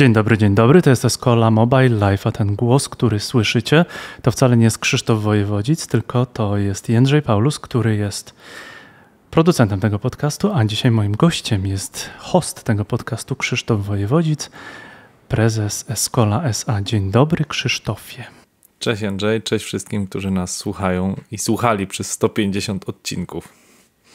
Dzień dobry, dzień dobry. To jest Escola Mobile Life, a ten głos, który słyszycie, to wcale nie jest Krzysztof Wojewodzic, tylko to jest Jędrzej Paulus, który jest producentem tego podcastu, a dzisiaj moim gościem jest host tego podcastu Krzysztof Wojewodzic, prezes Escola SA. Dzień dobry, Krzysztofie. Cześć Andrzej, cześć wszystkim, którzy nas słuchają i słuchali przez 150 odcinków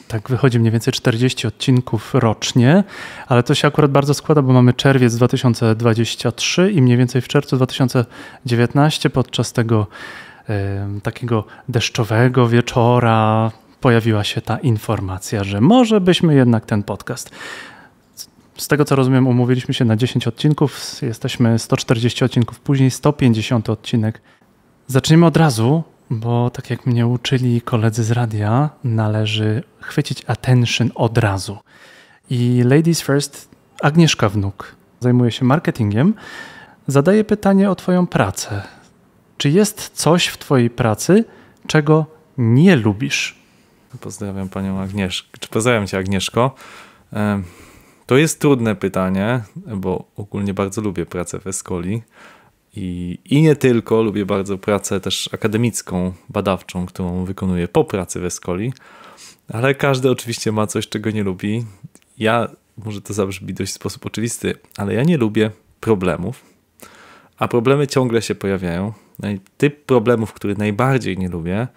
tak wychodzi mniej więcej 40 odcinków rocznie, ale to się akurat bardzo składa, bo mamy czerwiec 2023 i mniej więcej w czerwcu 2019 podczas tego y, takiego deszczowego wieczora pojawiła się ta informacja, że może byśmy jednak ten podcast z tego co rozumiem, umówiliśmy się na 10 odcinków, jesteśmy 140 odcinków później, 150 odcinek. Zacznijmy od razu bo tak jak mnie uczyli koledzy z radia, należy chwycić attention od razu. I ladies first, Agnieszka Wnuk zajmuje się marketingiem, zadaje pytanie o Twoją pracę. Czy jest coś w Twojej pracy, czego nie lubisz? Pozdrawiam Panią Agnieszkę. Czy pozdrawiam Cię, Agnieszko? To jest trudne pytanie, bo ogólnie bardzo lubię pracę w Escoli. I, I nie tylko, lubię bardzo pracę też akademicką, badawczą, którą wykonuję po pracy w Escoli, ale każdy oczywiście ma coś, czego nie lubi. Ja, może to zabrzmi dość w sposób oczywisty, ale ja nie lubię problemów, a problemy ciągle się pojawiają. No typ problemów, który najbardziej nie lubię,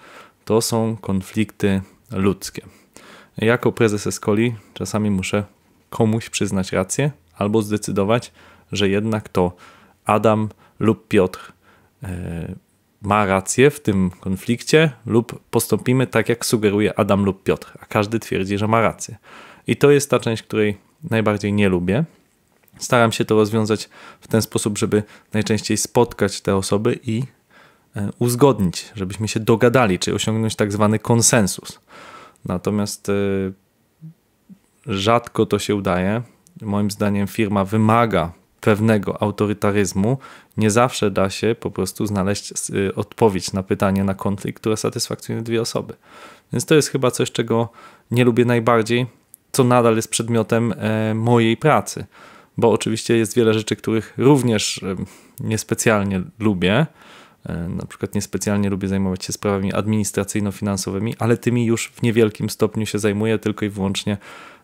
to są konflikty ludzkie. Jako prezes Escoli czasami muszę komuś przyznać rację albo zdecydować, że jednak to Adam lub Piotr e, ma rację w tym konflikcie lub postąpimy tak, jak sugeruje Adam lub Piotr, a każdy twierdzi, że ma rację. I to jest ta część, której najbardziej nie lubię. Staram się to rozwiązać w ten sposób, żeby najczęściej spotkać te osoby i e, uzgodnić, żebyśmy się dogadali, czy osiągnąć tak zwany konsensus. Natomiast e, rzadko to się udaje. Moim zdaniem firma wymaga pewnego autorytaryzmu, nie zawsze da się po prostu znaleźć y, odpowiedź na pytanie, na konflikt, które satysfakcjonuje dwie osoby. Więc to jest chyba coś, czego nie lubię najbardziej, co nadal jest przedmiotem e, mojej pracy, bo oczywiście jest wiele rzeczy, których również niespecjalnie lubię. E, na przykład niespecjalnie lubię zajmować się sprawami administracyjno-finansowymi, ale tymi już w niewielkim stopniu się zajmuję, tylko i wyłącznie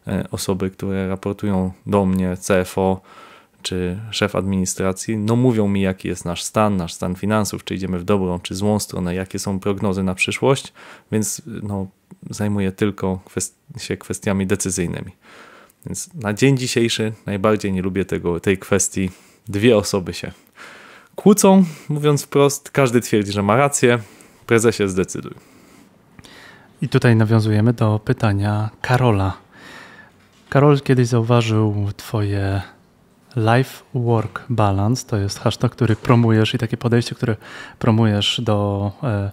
e, osoby, które raportują do mnie, CFO, czy szef administracji, no mówią mi, jaki jest nasz stan, nasz stan finansów, czy idziemy w dobrą, czy złą stronę, jakie są prognozy na przyszłość, więc no, zajmuję tylko kwest się kwestiami decyzyjnymi. Więc na dzień dzisiejszy najbardziej nie lubię tego, tej kwestii. Dwie osoby się kłócą, mówiąc wprost, każdy twierdzi, że ma rację, prezesie zdecyduj. I tutaj nawiązujemy do pytania Karola. Karol kiedyś zauważył Twoje Life-work balance to jest hashtag, który promujesz i takie podejście, które promujesz do, e,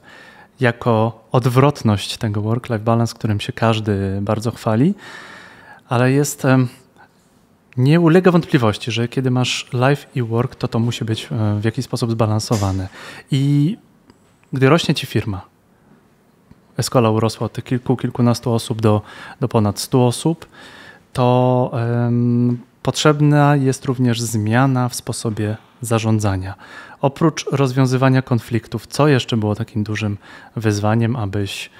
jako odwrotność tego work-life balance, którym się każdy bardzo chwali, ale jest nie ulega wątpliwości, że kiedy masz life i work, to to musi być e, w jakiś sposób zbalansowane. I gdy rośnie ci firma, Escola urosła od kilku, kilkunastu osób do, do ponad stu osób, to um, Potrzebna jest również zmiana w sposobie zarządzania. Oprócz rozwiązywania konfliktów, co jeszcze było takim dużym wyzwaniem, abyś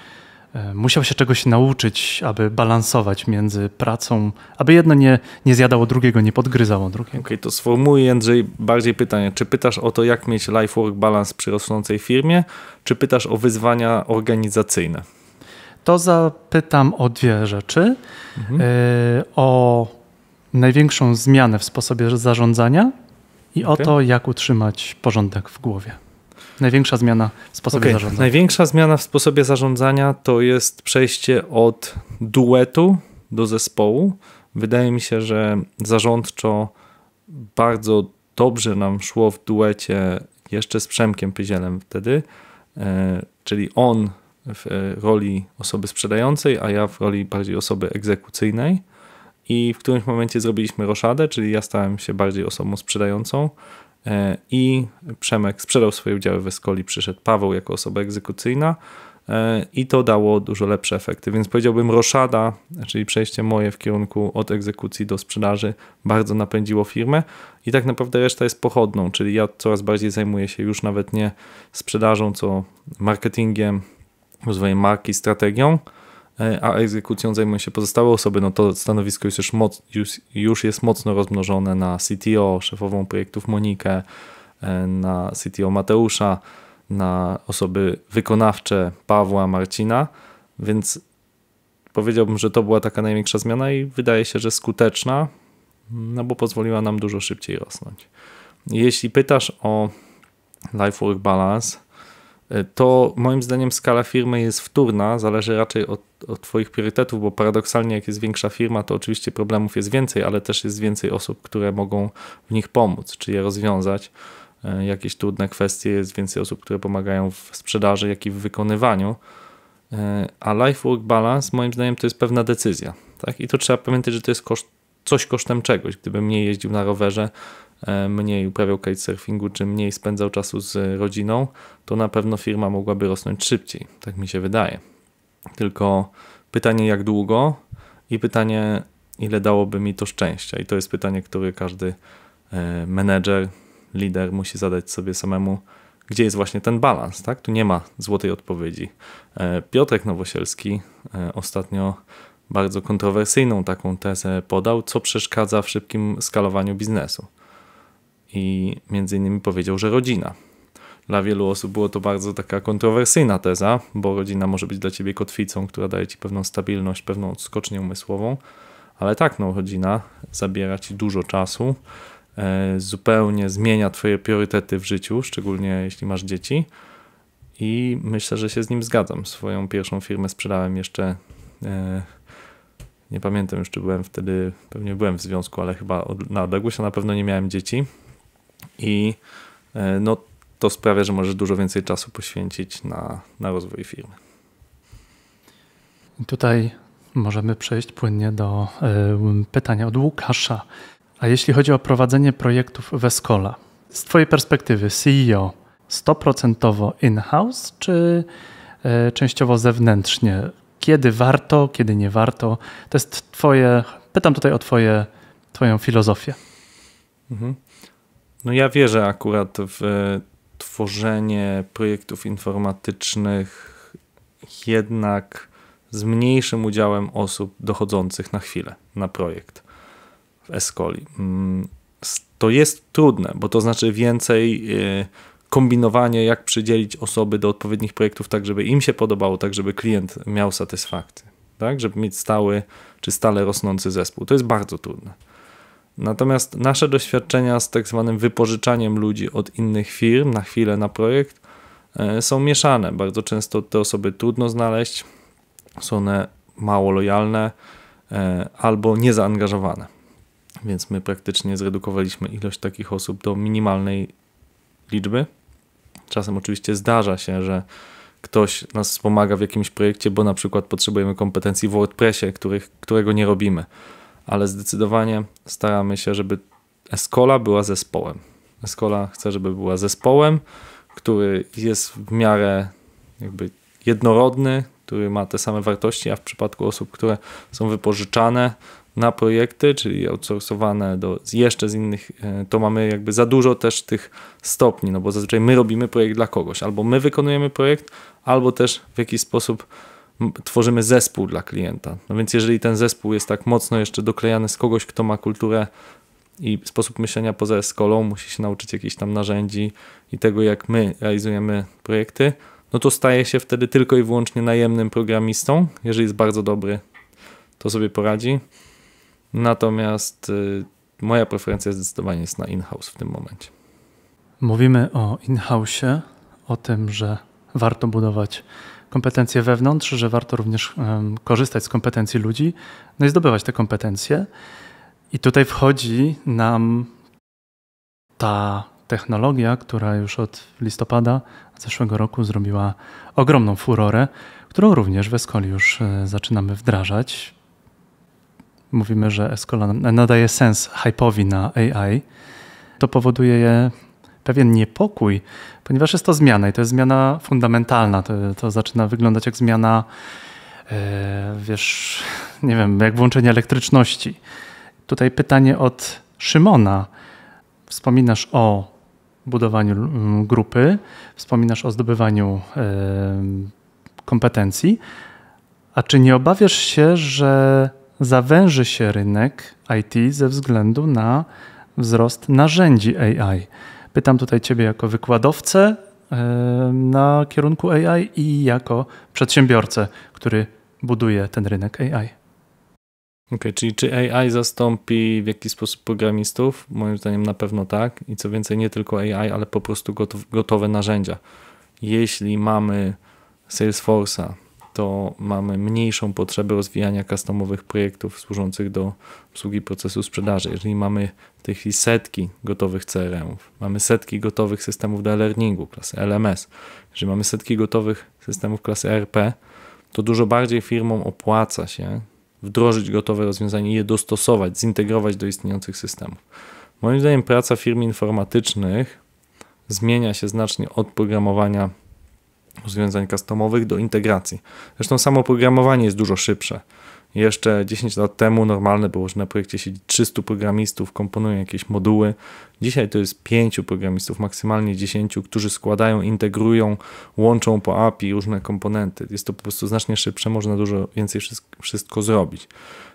e, musiał się czegoś nauczyć, aby balansować między pracą, aby jedno nie, nie zjadało drugiego, nie podgryzało drugiego. Okej, okay, to sformułuję Andrzej bardziej pytanie. Czy pytasz o to, jak mieć life-work balance przy rosnącej firmie, czy pytasz o wyzwania organizacyjne? To zapytam o dwie rzeczy. Mhm. E, o największą zmianę w sposobie zarządzania i okay. o to, jak utrzymać porządek w głowie. Największa zmiana w sposobie okay. zarządzania. Największa zmiana w sposobie zarządzania to jest przejście od duetu do zespołu. Wydaje mi się, że zarządczo bardzo dobrze nam szło w duecie jeszcze z Przemkiem Pyzielem wtedy, e, czyli on w e, roli osoby sprzedającej, a ja w roli bardziej osoby egzekucyjnej i w którymś momencie zrobiliśmy roszadę, czyli ja stałem się bardziej osobą sprzedającą e, i Przemek sprzedał swoje udziały w Escoli, przyszedł Paweł jako osoba egzekucyjna e, i to dało dużo lepsze efekty, więc powiedziałbym roszada, czyli przejście moje w kierunku od egzekucji do sprzedaży bardzo napędziło firmę i tak naprawdę reszta jest pochodną, czyli ja coraz bardziej zajmuję się już nawet nie sprzedażą, co marketingiem, rozwojem marki, strategią, E, a egzekucją zajmują się pozostałe osoby, no to stanowisko jest już, moc, już, już jest mocno rozmnożone na CTO, szefową projektów Monikę, e, na CTO Mateusza, na osoby wykonawcze Pawła, Marcina, więc powiedziałbym, że to była taka największa zmiana i wydaje się, że skuteczna, no bo pozwoliła nam dużo szybciej rosnąć. Jeśli pytasz o life-work balance, to moim zdaniem skala firmy jest wtórna, zależy raczej od, od Twoich priorytetów, bo paradoksalnie, jak jest większa firma, to oczywiście problemów jest więcej, ale też jest więcej osób, które mogą w nich pomóc, czy je rozwiązać. E, jakieś trudne kwestie, jest więcej osób, które pomagają w sprzedaży, jak i w wykonywaniu. E, a life-work balance, moim zdaniem, to jest pewna decyzja. Tak? I to trzeba pamiętać, że to jest koszt, coś kosztem czegoś. Gdybym nie jeździł na rowerze, E, mniej uprawiał kitesurfingu, czy mniej spędzał czasu z rodziną, to na pewno firma mogłaby rosnąć szybciej. Tak mi się wydaje. Tylko pytanie, jak długo i pytanie, ile dałoby mi to szczęścia. I to jest pytanie, które każdy e, menedżer, lider musi zadać sobie samemu, gdzie jest właśnie ten balans. Tak? Tu nie ma złotej odpowiedzi. E, Piotrek Nowosielski ostatnio bardzo kontrowersyjną taką tezę podał, co przeszkadza w szybkim skalowaniu biznesu i między innymi powiedział, że rodzina. Dla wielu osób było to bardzo taka kontrowersyjna teza, bo rodzina może być dla ciebie kotwicą, która daje ci pewną stabilność, pewną odskocznię umysłową, ale tak, no, rodzina zabiera ci dużo czasu, e, zupełnie zmienia twoje priorytety w życiu, szczególnie jeśli masz dzieci. I myślę, że się z nim zgadzam. Swoją pierwszą firmę sprzedałem jeszcze. E, nie pamiętam już, czy byłem wtedy, pewnie byłem w związku, ale chyba od, na odległość, a na pewno nie miałem dzieci i e, no, to sprawia, że możesz dużo więcej czasu poświęcić na, na rozwój firmy. Tutaj możemy przejść płynnie do e, pytania od Łukasza. A jeśli chodzi o prowadzenie projektów w Escola, z Twojej perspektywy e CEO 100% in-house czy częściowo zewnętrznie? Kiedy warto, kiedy nie warto? To jest Twoje, pytam tutaj o twoje, Twoją filozofię. Mhm. No ja wierzę akurat w tworzenie projektów informatycznych jednak z mniejszym udziałem osób dochodzących na chwilę na projekt w Escoli. Mm, to jest trudne, bo to znaczy więcej y, kombinowanie, jak przydzielić osoby do odpowiednich projektów, tak żeby im się podobało, tak żeby klient miał satysfakcję, tak? żeby mieć stały czy stale rosnący zespół. To jest bardzo trudne. Natomiast nasze doświadczenia z tak zwanym wypożyczaniem ludzi od innych firm na chwilę na projekt e, są mieszane. Bardzo często te osoby trudno znaleźć, są one mało lojalne e, albo niezaangażowane. Więc my praktycznie zredukowaliśmy ilość takich osób do minimalnej liczby. Czasem oczywiście zdarza się, że ktoś nas wspomaga w jakimś projekcie, bo na przykład potrzebujemy kompetencji w WordPressie, których, którego nie robimy ale zdecydowanie staramy się, żeby Escola była zespołem. Escola chce, żeby była zespołem, który jest w miarę jakby jednorodny, który ma te same wartości, a w przypadku osób, które są wypożyczane na projekty, czyli outsourcowane do, jeszcze z innych, e, to mamy jakby za dużo też tych stopni, no bo zazwyczaj my robimy projekt dla kogoś, albo my wykonujemy projekt, albo też w jakiś sposób tworzymy zespół dla klienta. No więc jeżeli ten zespół jest tak mocno jeszcze doklejany z kogoś, kto ma kulturę i sposób myślenia poza eskolą, musi się nauczyć jakichś tam narzędzi i tego, jak my realizujemy projekty, no to staje się wtedy tylko i wyłącznie najemnym programistą. Jeżeli jest bardzo dobry, to sobie poradzi. Natomiast y, moja preferencja zdecydowanie jest na in-house w tym momencie. Mówimy o in-house, o tym, że warto budować kompetencje wewnątrz, że warto również korzystać z kompetencji ludzi, no i zdobywać te kompetencje. I tutaj wchodzi nam ta technologia, która już od listopada zeszłego roku zrobiła ogromną furorę, którą również w Escoli już e, zaczynamy wdrażać. Mówimy, że Escola nadaje sens hype'owi na AI. To powoduje je pewien niepokój, ponieważ jest to zmiana i to jest zmiana fundamentalna. To, to zaczyna wyglądać jak zmiana, e, wiesz, nie wiem, jak włączenie elektryczności. Tutaj pytanie od Szymona. Wspominasz o budowaniu mm, grupy, wspominasz o zdobywaniu e, kompetencji. A czy nie obawiasz się, że zawęży się rynek IT ze względu na wzrost narzędzi AI? Pytam tutaj Ciebie jako wykładowcę e, na kierunku AI i jako przedsiębiorcę, który buduje ten rynek AI. OK, czyli czy AI zastąpi w jakiś sposób programistów? Moim zdaniem na pewno tak. I co więcej, nie tylko AI, ale po prostu gotowe narzędzia. Jeśli mamy Salesforce'a, to mamy mniejszą potrzebę rozwijania customowych projektów służących do obsługi procesu sprzedaży. Jeżeli mamy w tej chwili setki gotowych CRM-ów, mamy setki gotowych systemów do e-learningu klasy LMS, jeżeli mamy setki gotowych systemów klasy e RP, to dużo bardziej firmom opłaca się wdrożyć gotowe rozwiązanie i je dostosować, zintegrować do istniejących systemów. Moim zdaniem praca firm informatycznych zmienia się znacznie od programowania rozwiązań customowych do integracji. Zresztą samo programowanie jest dużo szybsze. Jeszcze 10 lat temu normalne było, że na projekcie siedzi 300 programistów, komponuje jakieś moduły Dzisiaj to jest pięciu programistów, maksymalnie dziesięciu, którzy składają, integrują, łączą po API różne komponenty. Jest to po prostu znacznie szybsze, można dużo więcej wszystko zrobić.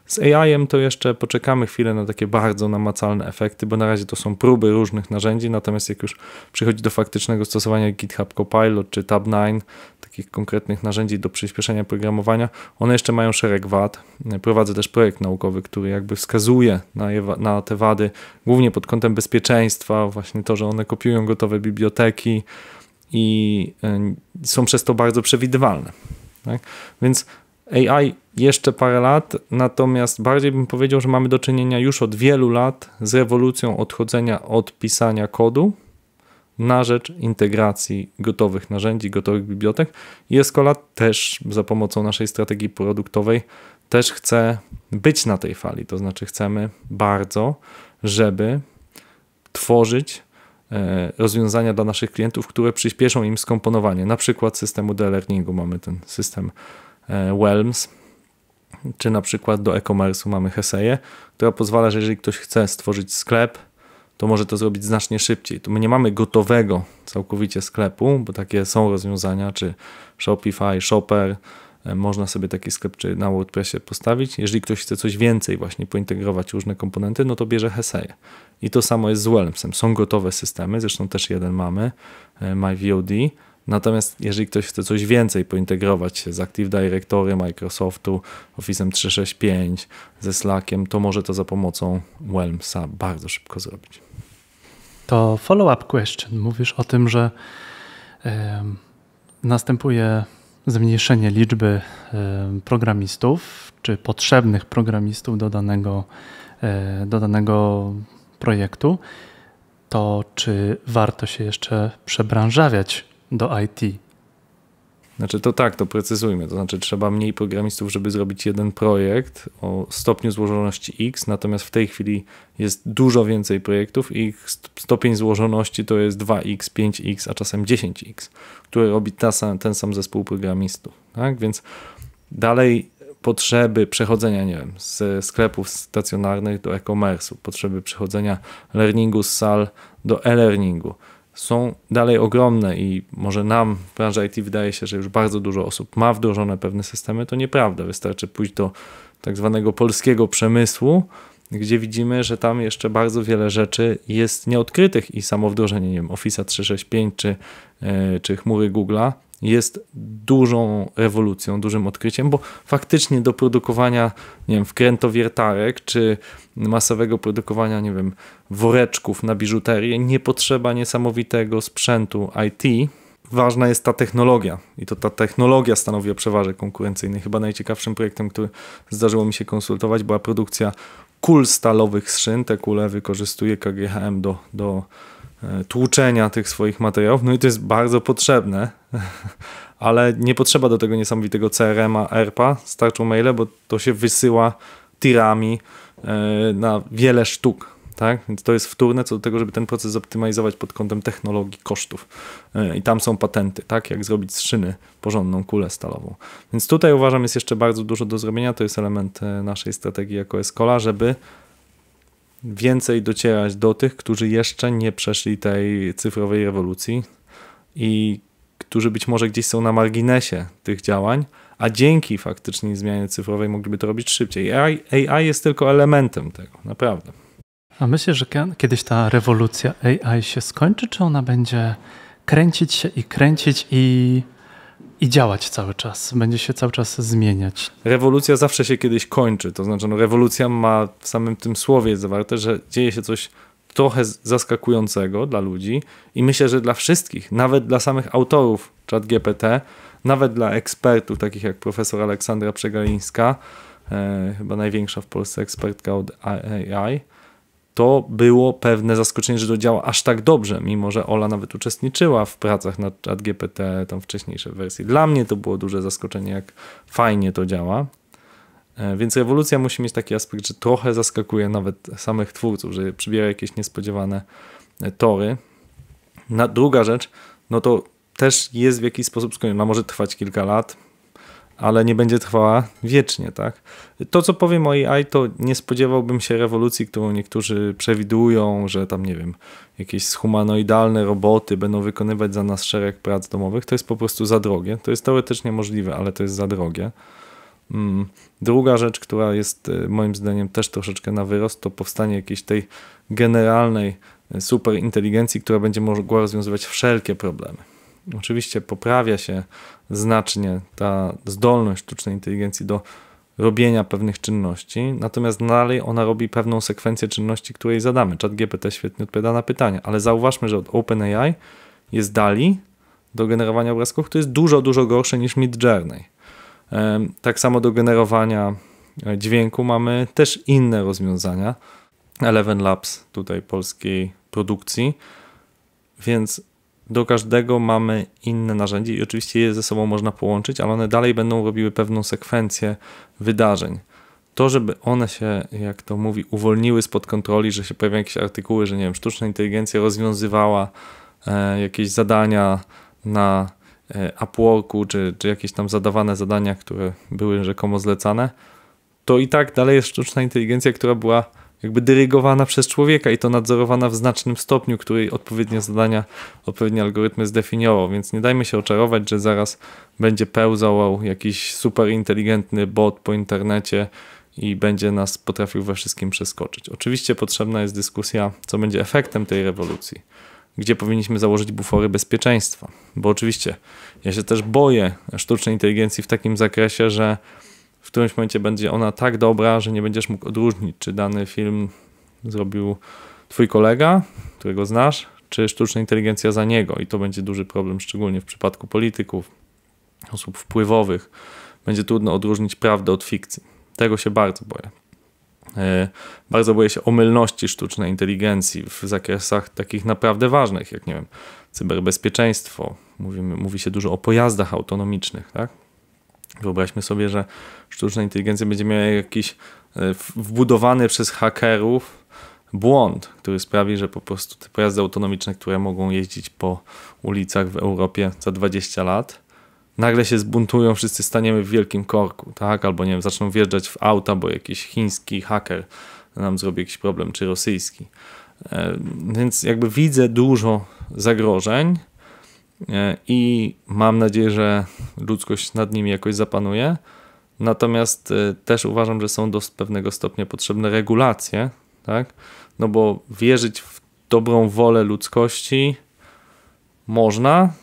Z AI-em to jeszcze poczekamy chwilę na takie bardzo namacalne efekty, bo na razie to są próby różnych narzędzi, natomiast jak już przychodzi do faktycznego stosowania GitHub Copilot czy Tab9, takich konkretnych narzędzi do przyspieszenia programowania, one jeszcze mają szereg wad. Prowadzę też projekt naukowy, który jakby wskazuje na, je, na te wady, głównie pod kątem bezpieczeństwa, właśnie to, że one kopiują gotowe biblioteki i e, są przez to bardzo przewidywalne. Tak? Więc AI jeszcze parę lat, natomiast bardziej bym powiedział, że mamy do czynienia już od wielu lat z rewolucją odchodzenia od pisania kodu na rzecz integracji gotowych narzędzi, gotowych bibliotek. I Escola też za pomocą naszej strategii produktowej też chce być na tej fali, to znaczy chcemy bardzo, żeby tworzyć e, rozwiązania dla naszych klientów, które przyspieszą im skomponowanie. Na przykład systemu de learningu mamy ten system e, Welms, czy na przykład do e-commerce mamy Heseję, która pozwala, że jeżeli ktoś chce stworzyć sklep, to może to zrobić znacznie szybciej. Tu my nie mamy gotowego całkowicie sklepu, bo takie są rozwiązania, czy Shopify, Shopper, E, można sobie taki sklep czy na WordPressie postawić. Jeżeli ktoś chce coś więcej właśnie pointegrować różne komponenty, no to bierze Heseję. I to samo jest z Wellmsem. Są gotowe systemy, zresztą też jeden mamy, e, MyVOD. Natomiast jeżeli ktoś chce coś więcej pointegrować się z Active Directory Microsoftu, Office'em 365, ze Slackiem, to może to za pomocą Wellmsa bardzo szybko zrobić. To follow-up question. Mówisz o tym, że yy, następuje zmniejszenie liczby e, programistów czy potrzebnych programistów do danego, e, do danego projektu, to czy warto się jeszcze przebranżawiać do IT? Znaczy to tak, to precyzujmy. To znaczy trzeba mniej programistów, żeby zrobić jeden projekt o stopniu złożoności X, natomiast w tej chwili jest dużo więcej projektów i ich stopień złożoności to jest 2X, 5X, a czasem 10X, które robi ta sam, ten sam zespół programistów. Tak? Więc dalej potrzeby przechodzenia, nie wiem, z sklepów stacjonarnych do e-commerce'u, potrzeby przechodzenia learningu z sal do e-learningu, są dalej ogromne i może nam w branży IT wydaje się, że już bardzo dużo osób ma wdrożone pewne systemy, to nieprawda. Wystarczy pójść do tak zwanego polskiego przemysłu, gdzie widzimy, że tam jeszcze bardzo wiele rzeczy jest nieodkrytych i samo wdrożenie, nie wiem, Office 365 czy, e, czy chmury Google'a jest dużą rewolucją, dużym odkryciem, bo faktycznie do produkowania, nie wiem, wkrętowiertarek czy masowego produkowania, nie wiem, woreczków na biżuterię nie potrzeba niesamowitego sprzętu IT. Ważna jest ta technologia i to ta technologia stanowi o przewarze konkurencyjnej. Chyba najciekawszym projektem, który zdarzyło mi się konsultować, była produkcja kul stalowych z szyn. Te kule wykorzystuje KGHM do, do E, tłuczenia tych swoich materiałów, no i to jest bardzo potrzebne, ale nie potrzeba do tego niesamowitego CRM-a, ERP-a, starczą maile, bo to się wysyła tirami e, na wiele sztuk, tak? Więc to jest wtórne co do tego, żeby ten proces zoptymalizować pod kątem technologii, kosztów. E, I tam są patenty, tak? Jak zrobić z szyny porządną kulę stalową. Więc tutaj uważam jest jeszcze bardzo dużo do zrobienia, to jest element naszej strategii jako Escola, żeby więcej docierać do tych, którzy jeszcze nie przeszli tej cyfrowej rewolucji i którzy być może gdzieś są na marginesie tych działań, a dzięki faktycznie zmianie cyfrowej mogliby to robić szybciej. AI, AI jest tylko elementem tego, naprawdę. A myślisz, że kiedyś ta rewolucja AI się skończy, czy ona będzie kręcić się i kręcić i i działać cały czas, będzie się cały czas zmieniać. Rewolucja zawsze się kiedyś kończy, to znaczy no, rewolucja ma w samym tym słowie zawarte, że dzieje się coś trochę zaskakującego dla ludzi i myślę, że dla wszystkich, nawet dla samych autorów ChatGPT, nawet dla ekspertów takich jak profesor Aleksandra Przegalińska, e, chyba największa w Polsce ekspertka od AI, to było pewne zaskoczenie, że to działa aż tak dobrze, mimo że Ola nawet uczestniczyła w pracach nad ChatGPT, tam wcześniejsze wersje. Dla mnie to było duże zaskoczenie, jak fajnie to działa. E, więc rewolucja musi mieć taki aspekt, że trochę zaskakuje nawet samych twórców, że przybiera jakieś niespodziewane e, tory. Na, druga rzecz, no to też jest w jakiś sposób skończona. Może trwać kilka lat, ale nie będzie trwała wiecznie, tak? To, co powiem o AI, to nie spodziewałbym się rewolucji, którą niektórzy przewidują, że tam, nie wiem, jakieś humanoidalne roboty będą wykonywać za nas szereg prac domowych. To jest po prostu za drogie. To jest teoretycznie możliwe, ale to jest za drogie. Mm. Druga rzecz, która jest e, moim zdaniem też troszeczkę na wyrost, to powstanie jakiejś tej generalnej e, superinteligencji, która będzie mogła rozwiązywać wszelkie problemy oczywiście poprawia się znacznie ta zdolność sztucznej inteligencji do robienia pewnych czynności, natomiast no dalej ona robi pewną sekwencję czynności, której zadamy. Chat GPT świetnie odpowiada na pytania, ale zauważmy, że od OpenAI jest DALI do generowania obrazków, to jest dużo, dużo gorsze niż Midjourney. Tak samo do generowania e, dźwięku mamy też inne rozwiązania. Eleven Labs tutaj polskiej produkcji, więc do każdego mamy inne narzędzie i oczywiście je ze sobą można połączyć, ale one dalej będą robiły pewną sekwencję wydarzeń. To, żeby one się, jak to mówi, uwolniły spod kontroli, że się pojawiają jakieś artykuły, że nie wiem, sztuczna inteligencja rozwiązywała e, jakieś zadania na e, Upworku, czy, czy jakieś tam zadawane zadania, które były rzekomo zlecane, to i tak dalej jest sztuczna inteligencja, która była jakby dyrygowana przez człowieka i to nadzorowana w znacznym stopniu, który odpowiednie zadania, odpowiednie algorytmy zdefiniował, więc nie dajmy się oczarować, że zaraz będzie pełzał jakiś super inteligentny bot po internecie i będzie nas potrafił we wszystkim przeskoczyć. Oczywiście potrzebna jest dyskusja, co będzie efektem tej rewolucji, gdzie powinniśmy założyć bufory bezpieczeństwa, bo oczywiście ja się też boję sztucznej inteligencji w takim zakresie, że w którymś momencie będzie ona tak dobra, że nie będziesz mógł odróżnić, czy dany film zrobił twój kolega, którego znasz, czy sztuczna inteligencja za niego. I to będzie duży problem, szczególnie w przypadku polityków, osób wpływowych. Będzie trudno odróżnić prawdę od fikcji. Tego się bardzo boję. E, bardzo boję się omylności sztucznej inteligencji w zakresach takich naprawdę ważnych, jak nie wiem, cyberbezpieczeństwo. Mówimy, mówi się dużo o pojazdach autonomicznych, tak? Wyobraźmy sobie, że sztuczna inteligencja będzie miała jakiś e, wbudowany przez hakerów błąd, który sprawi, że po prostu te pojazdy autonomiczne, które mogą jeździć po ulicach w Europie za 20 lat, nagle się zbuntują, wszyscy staniemy w wielkim korku, tak? Albo nie wiem, zaczną wjeżdżać w auta, bo jakiś chiński haker nam zrobi jakiś problem, czy rosyjski. E, więc jakby widzę dużo zagrożeń, i mam nadzieję, że ludzkość nad nimi jakoś zapanuje. Natomiast y, też uważam, że są do pewnego stopnia potrzebne regulacje, tak? No bo wierzyć w dobrą wolę ludzkości można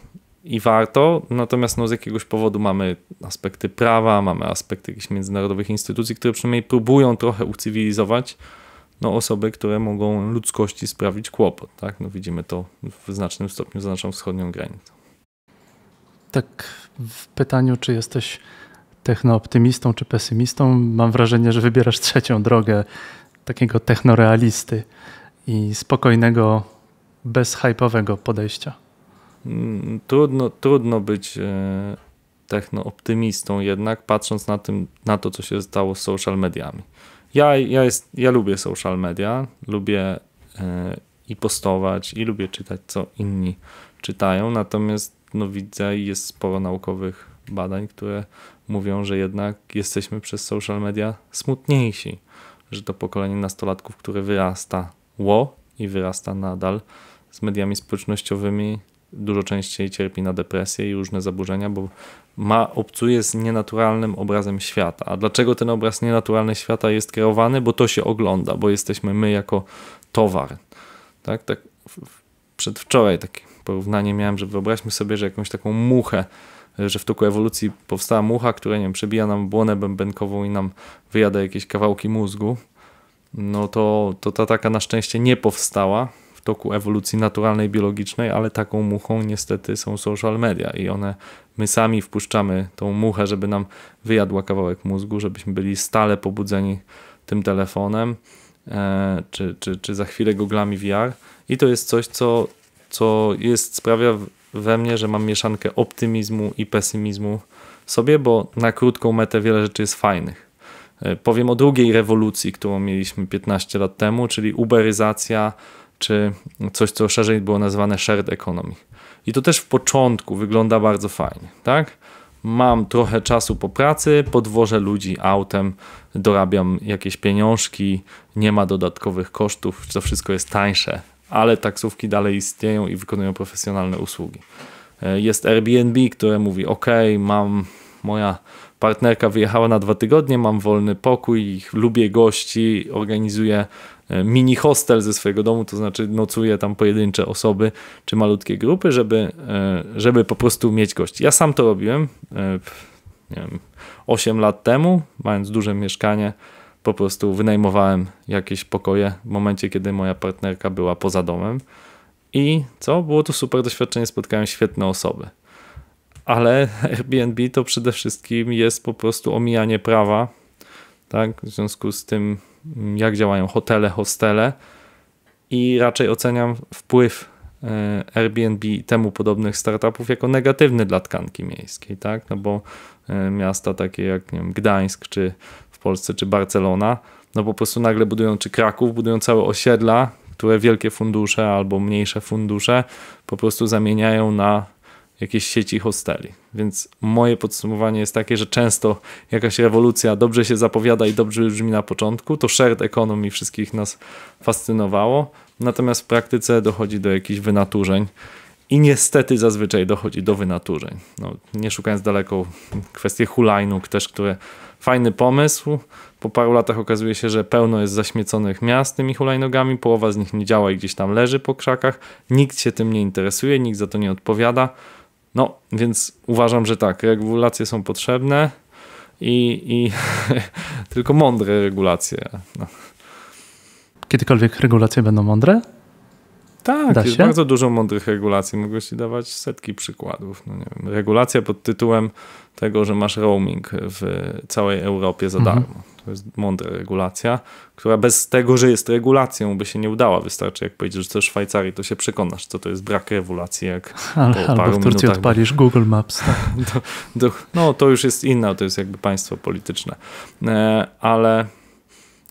i warto, natomiast no z jakiegoś powodu mamy aspekty prawa, mamy aspekty jakichś międzynarodowych instytucji, które przynajmniej próbują trochę ucywilizować no, osoby, które mogą ludzkości sprawić kłopot. Tak? No, widzimy to w znacznym stopniu za naszą wschodnią granicą. Tak, w pytaniu, czy jesteś technooptymistą czy pesymistą, mam wrażenie, że wybierasz trzecią drogę takiego technorealisty i spokojnego, bezhypowego podejścia. Mm, trudno, trudno być e, technooptymistą jednak, patrząc na, tym, na to, co się stało z social mediami. Ja, ja, jest, ja lubię social media, lubię yy, i postować, i lubię czytać, co inni czytają, natomiast no, widzę, jest sporo naukowych badań, które mówią, że jednak jesteśmy przez social media smutniejsi, że to pokolenie nastolatków, które wyrasta ło i wyrasta nadal z mediami społecznościowymi dużo częściej cierpi na depresję i różne zaburzenia, bo ma obcuje z nienaturalnym obrazem świata. A dlaczego ten obraz nienaturalny świata jest kreowany? Bo to się ogląda, bo jesteśmy my jako towar. Tak, tak przedwczoraj takie porównanie miałem, że wyobraźmy sobie, że jakąś taką muchę, że w toku ewolucji powstała mucha, która nie wiem, przebija nam błonę bębenkową i nam wyjada jakieś kawałki mózgu. No to, to ta taka na szczęście nie powstała, toku ewolucji naturalnej, biologicznej, ale taką muchą niestety są social media i one, my sami wpuszczamy tą muchę, żeby nam wyjadła kawałek mózgu, żebyśmy byli stale pobudzeni tym telefonem, e, czy, czy, czy za chwilę googlami VR i to jest coś, co, co jest, sprawia we mnie, że mam mieszankę optymizmu i pesymizmu sobie, bo na krótką metę wiele rzeczy jest fajnych. E, powiem o drugiej rewolucji, którą mieliśmy 15 lat temu, czyli uberyzacja czy coś, co szerzej było nazywane shared economy. I to też w początku wygląda bardzo fajnie, tak? Mam trochę czasu po pracy, podwożę ludzi autem, dorabiam jakieś pieniążki, nie ma dodatkowych kosztów, to wszystko jest tańsze, ale taksówki dalej istnieją i wykonują profesjonalne usługi. Jest Airbnb, które mówi: OK, mam moja partnerka wyjechała na dwa tygodnie, mam wolny pokój, lubię gości, organizuję E, mini hostel ze swojego domu, to znaczy nocuje tam pojedyncze osoby czy malutkie grupy, żeby, e, żeby po prostu mieć gości. Ja sam to robiłem e, nie wiem, 8 lat temu, mając duże mieszkanie, po prostu wynajmowałem jakieś pokoje w momencie, kiedy moja partnerka była poza domem. I co? Było to super doświadczenie, spotkałem świetne osoby. Ale Airbnb to przede wszystkim jest po prostu omijanie prawa, tak? W związku z tym Mm, jak działają hotele, hostele i raczej oceniam wpływ e, Airbnb i temu podobnych startupów jako negatywny dla tkanki miejskiej, tak? No bo e, miasta takie jak nie wiem, Gdańsk czy w Polsce czy Barcelona, no po prostu nagle budują czy Kraków, budują całe osiedla, które wielkie fundusze albo mniejsze fundusze po prostu zamieniają na jakieś sieci hosteli. Więc moje podsumowanie jest takie, że często jakaś rewolucja dobrze się zapowiada i dobrze brzmi na początku. To shared economy wszystkich nas fascynowało, natomiast w praktyce dochodzi do jakichś wynaturzeń. I niestety zazwyczaj dochodzi do wynaturzeń. No, nie szukając daleko kwestii hulajnóg też, które fajny pomysł. Po paru latach okazuje się, że pełno jest zaśmieconych miast tymi hulajnogami, połowa z nich nie działa i gdzieś tam leży po krzakach. Nikt się tym nie interesuje, nikt za to nie odpowiada. No, więc uważam, że tak, regulacje są potrzebne i, i tylko mądre regulacje. No. Kiedykolwiek regulacje będą mądre? Tak, da jest się? bardzo dużo mądrych regulacji. Mogę ci dawać setki przykładów. No, nie wiem, regulacja pod tytułem tego, że masz roaming w całej Europie za mhm. darmo. To jest mądra regulacja, która bez tego, że jest regulacją, by się nie udała. Wystarczy, jak powiedziesz, że to Szwajcarii, to się przekonasz, co to jest brak regulacji, jak Ale, po albo w Turcji minutach. odpalisz Google Maps. Tak? no, to już jest inna, to jest jakby państwo polityczne. E, ale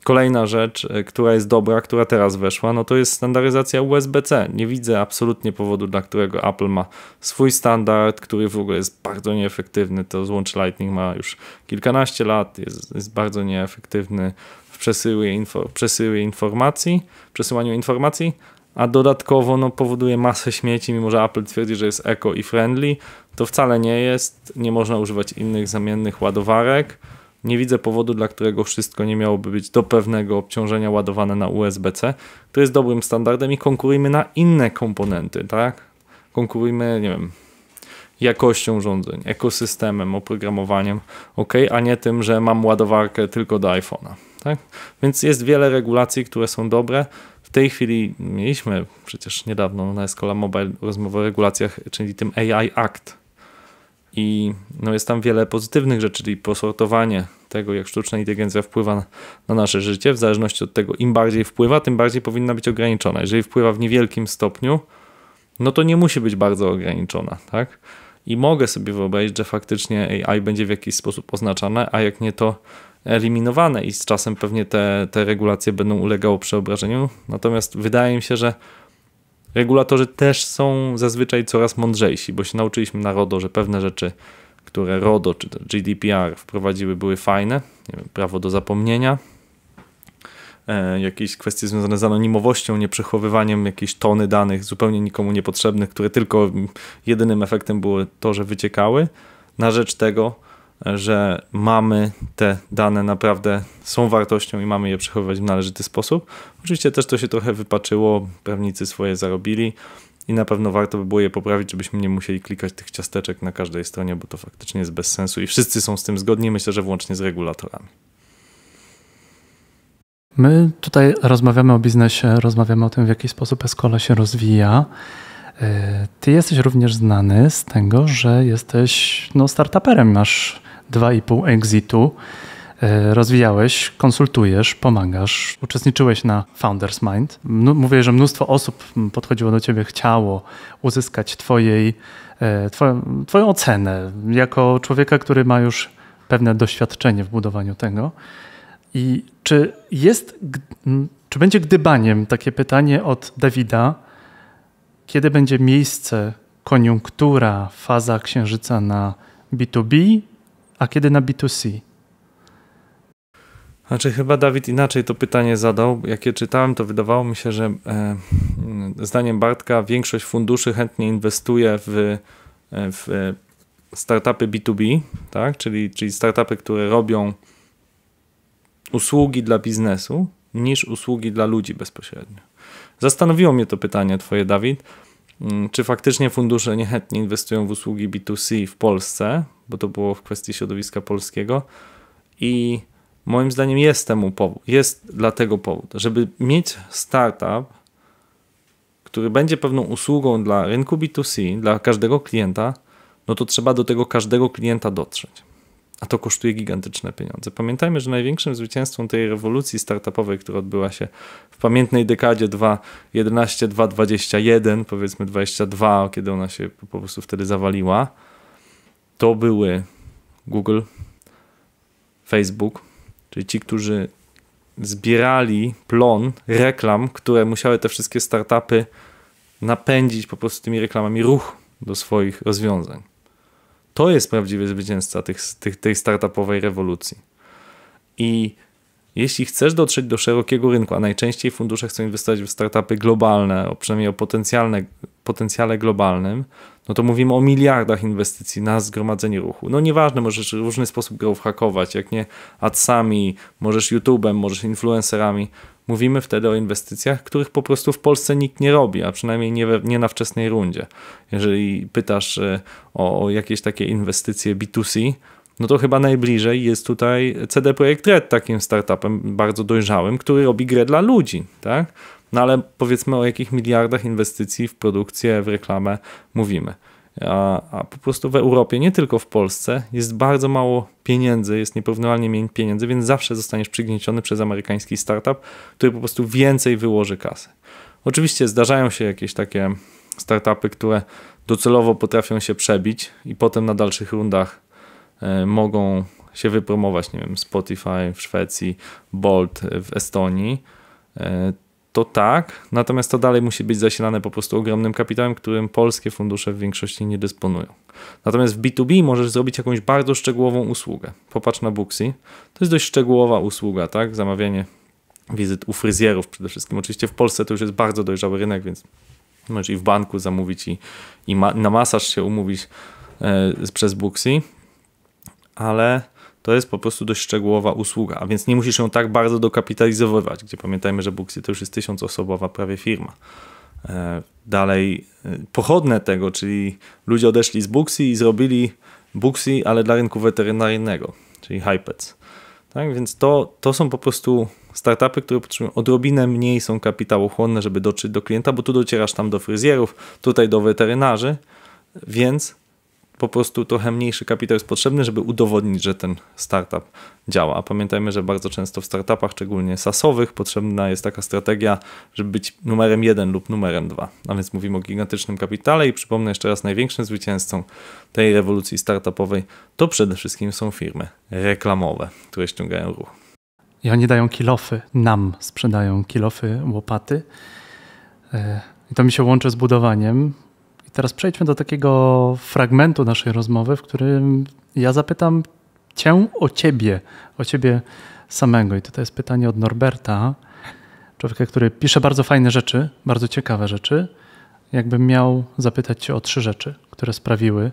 Kolejna rzecz, e, która jest dobra, która teraz weszła, no to jest standaryzacja USB-C. Nie widzę absolutnie powodu, dla którego Apple ma swój standard, który w ogóle jest bardzo nieefektywny. To złącz Lightning ma już kilkanaście lat, jest, jest bardzo nieefektywny w przesyłie, info, przesyłie informacji, przesyłaniu informacji, a dodatkowo no, powoduje masę śmieci, mimo że Apple twierdzi, że jest eco i friendly, to wcale nie jest. Nie można używać innych zamiennych ładowarek nie widzę powodu, dla którego wszystko nie miałoby być do pewnego obciążenia ładowane na USB-C, to jest dobrym standardem i konkurujmy na inne komponenty, tak? Konkurujmy, nie wiem, jakością urządzeń, ekosystemem, oprogramowaniem, ok, a nie tym, że mam ładowarkę tylko do iPhone'a. Tak? Więc jest wiele regulacji, które są dobre. W tej chwili mieliśmy przecież niedawno na Escola Mobile rozmowę o regulacjach, czyli tym AI Act, i no jest tam wiele pozytywnych rzeczy, czyli posortowanie tego, jak sztuczna inteligencja wpływa na nasze życie, w zależności od tego, im bardziej wpływa, tym bardziej powinna być ograniczona. Jeżeli wpływa w niewielkim stopniu, no to nie musi być bardzo ograniczona, tak? I mogę sobie wyobrazić, że faktycznie AI będzie w jakiś sposób oznaczane, a jak nie to eliminowane i z czasem pewnie te, te regulacje będą ulegały przeobrażeniu. Natomiast wydaje mi się, że Regulatorzy też są zazwyczaj coraz mądrzejsi, bo się nauczyliśmy na RODO, że pewne rzeczy, które RODO czy GDPR wprowadziły, były fajne. Wiem, prawo do zapomnienia, e, jakieś kwestie związane z anonimowością, nieprzechowywaniem jakiejś tony danych zupełnie nikomu niepotrzebnych, które tylko jedynym efektem było to, że wyciekały. Na rzecz tego, że mamy te dane naprawdę są wartością i mamy je przechowywać w należyty sposób. Oczywiście też to się trochę wypaczyło, prawnicy swoje zarobili i na pewno warto by było je poprawić, żebyśmy nie musieli klikać tych ciasteczek na każdej stronie, bo to faktycznie jest bez sensu i wszyscy są z tym zgodni, myślę, że włącznie z regulatorami. My tutaj rozmawiamy o biznesie, rozmawiamy o tym, w jaki sposób Escola się rozwija. Yy, ty jesteś również znany z tego, że jesteś no, startuperem, masz 2,5 Exitu e, rozwijałeś, konsultujesz, pomagasz, uczestniczyłeś na Founders Mind. Mówię, że mnóstwo osób podchodziło do ciebie, chciało uzyskać twojej, e, twoją, twoją ocenę jako człowieka, który ma już pewne doświadczenie w budowaniu tego. I czy jest, czy będzie gdybaniem takie pytanie od Dawida, kiedy będzie miejsce, koniunktura, faza księżyca na B2B a kiedy na B2C? Znaczy, chyba Dawid inaczej to pytanie zadał. je czytałem, to wydawało mi się, że e, zdaniem Bartka większość funduszy chętnie inwestuje w, e, w startupy B2B, tak? czyli, czyli startupy, które robią usługi dla biznesu niż usługi dla ludzi bezpośrednio. Zastanowiło mnie to pytanie Twoje, Dawid. Mm, czy faktycznie fundusze niechętnie inwestują w usługi B2C w Polsce, bo to było w kwestii środowiska polskiego i moim zdaniem jest temu powód, jest dla tego powód, żeby mieć startup, który będzie pewną usługą dla rynku B2C, dla każdego klienta, no to trzeba do tego każdego klienta dotrzeć a to kosztuje gigantyczne pieniądze. Pamiętajmy, że największym zwycięstwem tej rewolucji startupowej, która odbyła się w pamiętnej dekadzie 2011-2021, powiedzmy 22, kiedy ona się po prostu wtedy zawaliła, to były Google, Facebook, czyli ci, którzy zbierali plon reklam, które musiały te wszystkie startupy napędzić po prostu tymi reklamami ruch do swoich rozwiązań. To jest prawdziwy zwycięzca tych, tych, tej startupowej rewolucji. I jeśli chcesz dotrzeć do szerokiego rynku, a najczęściej fundusze chcą inwestować w startupy globalne, przynajmniej o potencjalne, potencjale globalnym, no to mówimy o miliardach inwestycji na zgromadzenie ruchu. No nieważne, możesz w różny sposób go hakować, jak nie adsami, możesz YouTube'em, możesz influencerami. Mówimy wtedy o inwestycjach, których po prostu w Polsce nikt nie robi, a przynajmniej nie, we, nie na wczesnej rundzie. Jeżeli pytasz e, o, o jakieś takie inwestycje B2C, no to chyba najbliżej jest tutaj CD Projekt Red takim startupem bardzo dojrzałym, który robi grę dla ludzi, tak? No ale powiedzmy o jakich miliardach inwestycji w produkcję, w reklamę mówimy. A, a, po prostu w Europie, nie tylko w Polsce, jest bardzo mało pieniędzy, jest nieporównywalnie mniej pieniędzy, więc zawsze zostaniesz przygnieciony przez amerykański startup, który po prostu więcej wyłoży kasy. Oczywiście zdarzają się jakieś takie startupy, które docelowo potrafią się przebić i potem na dalszych rundach E, mogą się wypromować, nie wiem, Spotify w Szwecji, Bolt w Estonii, e, to tak, natomiast to dalej musi być zasilane po prostu ogromnym kapitałem, którym polskie fundusze w większości nie dysponują. Natomiast w B2B możesz zrobić jakąś bardzo szczegółową usługę. Popatrz na Booksy, to jest dość szczegółowa usługa, tak? Zamawianie wizyt u fryzjerów przede wszystkim. Oczywiście w Polsce to już jest bardzo dojrzały rynek, więc możesz i w banku zamówić i, i ma na masaż się umówić e, przez Booksy ale to jest po prostu dość szczegółowa usługa, a więc nie musisz ją tak bardzo dokapitalizowywać, gdzie pamiętajmy, że Booksy to już jest tysiącosobowa prawie firma. E, dalej e, pochodne tego, czyli ludzie odeszli z Booksy i zrobili Booksy, ale dla rynku weterynaryjnego, czyli Hypec. Tak, więc to, to są po prostu startupy, które potrzebują odrobinę mniej są kapitałochłonne, żeby dotrzeć do klienta, bo tu docierasz tam do fryzjerów, tutaj do weterynarzy, więc po prostu trochę mniejszy kapitał jest potrzebny, żeby udowodnić, że ten startup działa. A pamiętajmy, że bardzo często w startupach, szczególnie sasowych, potrzebna jest taka strategia, żeby być numerem jeden lub numerem dwa. A więc mówimy o gigantycznym kapitale i przypomnę jeszcze raz, największym zwycięzcą tej rewolucji startupowej to przede wszystkim są firmy reklamowe, które ściągają ruch. I oni dają kilofy, nam sprzedają kilofy, łopaty. E, I to mi się łączy z budowaniem, Teraz przejdźmy do takiego fragmentu naszej rozmowy, w którym ja zapytam Cię o Ciebie, o Ciebie samego. I tutaj jest pytanie od Norberta, człowieka, który pisze bardzo fajne rzeczy, bardzo ciekawe rzeczy. Jakbym miał zapytać Cię o trzy rzeczy, które sprawiły,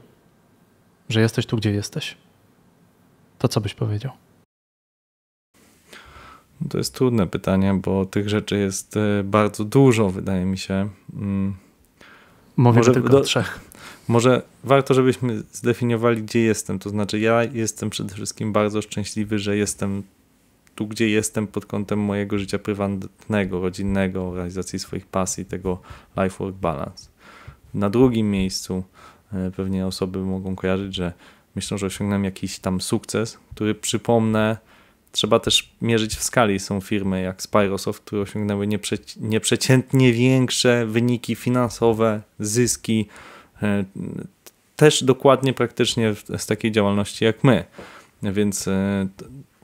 że jesteś tu, gdzie jesteś, to co byś powiedział? To jest trudne pytanie, bo tych rzeczy jest e, bardzo dużo, wydaje mi się. Mm. Mówię może, tylko do, trzech. Może warto, żebyśmy zdefiniowali, gdzie jestem. To znaczy, ja jestem przede wszystkim bardzo szczęśliwy, że jestem tu, gdzie jestem pod kątem mojego życia prywatnego, rodzinnego, realizacji swoich pasji, tego life-work balance. Na drugim miejscu e, pewnie osoby mogą kojarzyć, że myślą, że osiągnąłem jakiś tam sukces, który przypomnę, Trzeba też mierzyć w skali. Są firmy jak Spyrosoft, które osiągnęły nieprzeci nieprzeciętnie większe wyniki finansowe, zyski, e, też dokładnie praktycznie z takiej działalności jak my. Więc e,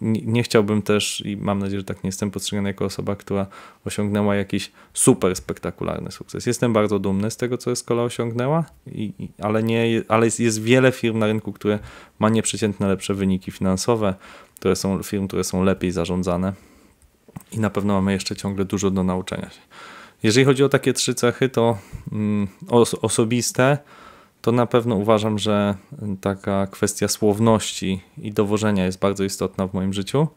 nie chciałbym też, i mam nadzieję, że tak nie jestem postrzegany jako osoba, która osiągnęła jakiś super spektakularny sukces. Jestem bardzo dumny z tego, co Escola osiągnęła, i, ale, nie, ale jest, jest wiele firm na rynku, które ma nieprzeciętne lepsze wyniki finansowe, które są firm, które są lepiej zarządzane i na pewno mamy jeszcze ciągle dużo do nauczenia się. Jeżeli chodzi o takie trzy cechy, to mm, osobiste, to na pewno uważam, że taka kwestia słowności i dowożenia jest bardzo istotna w moim życiu.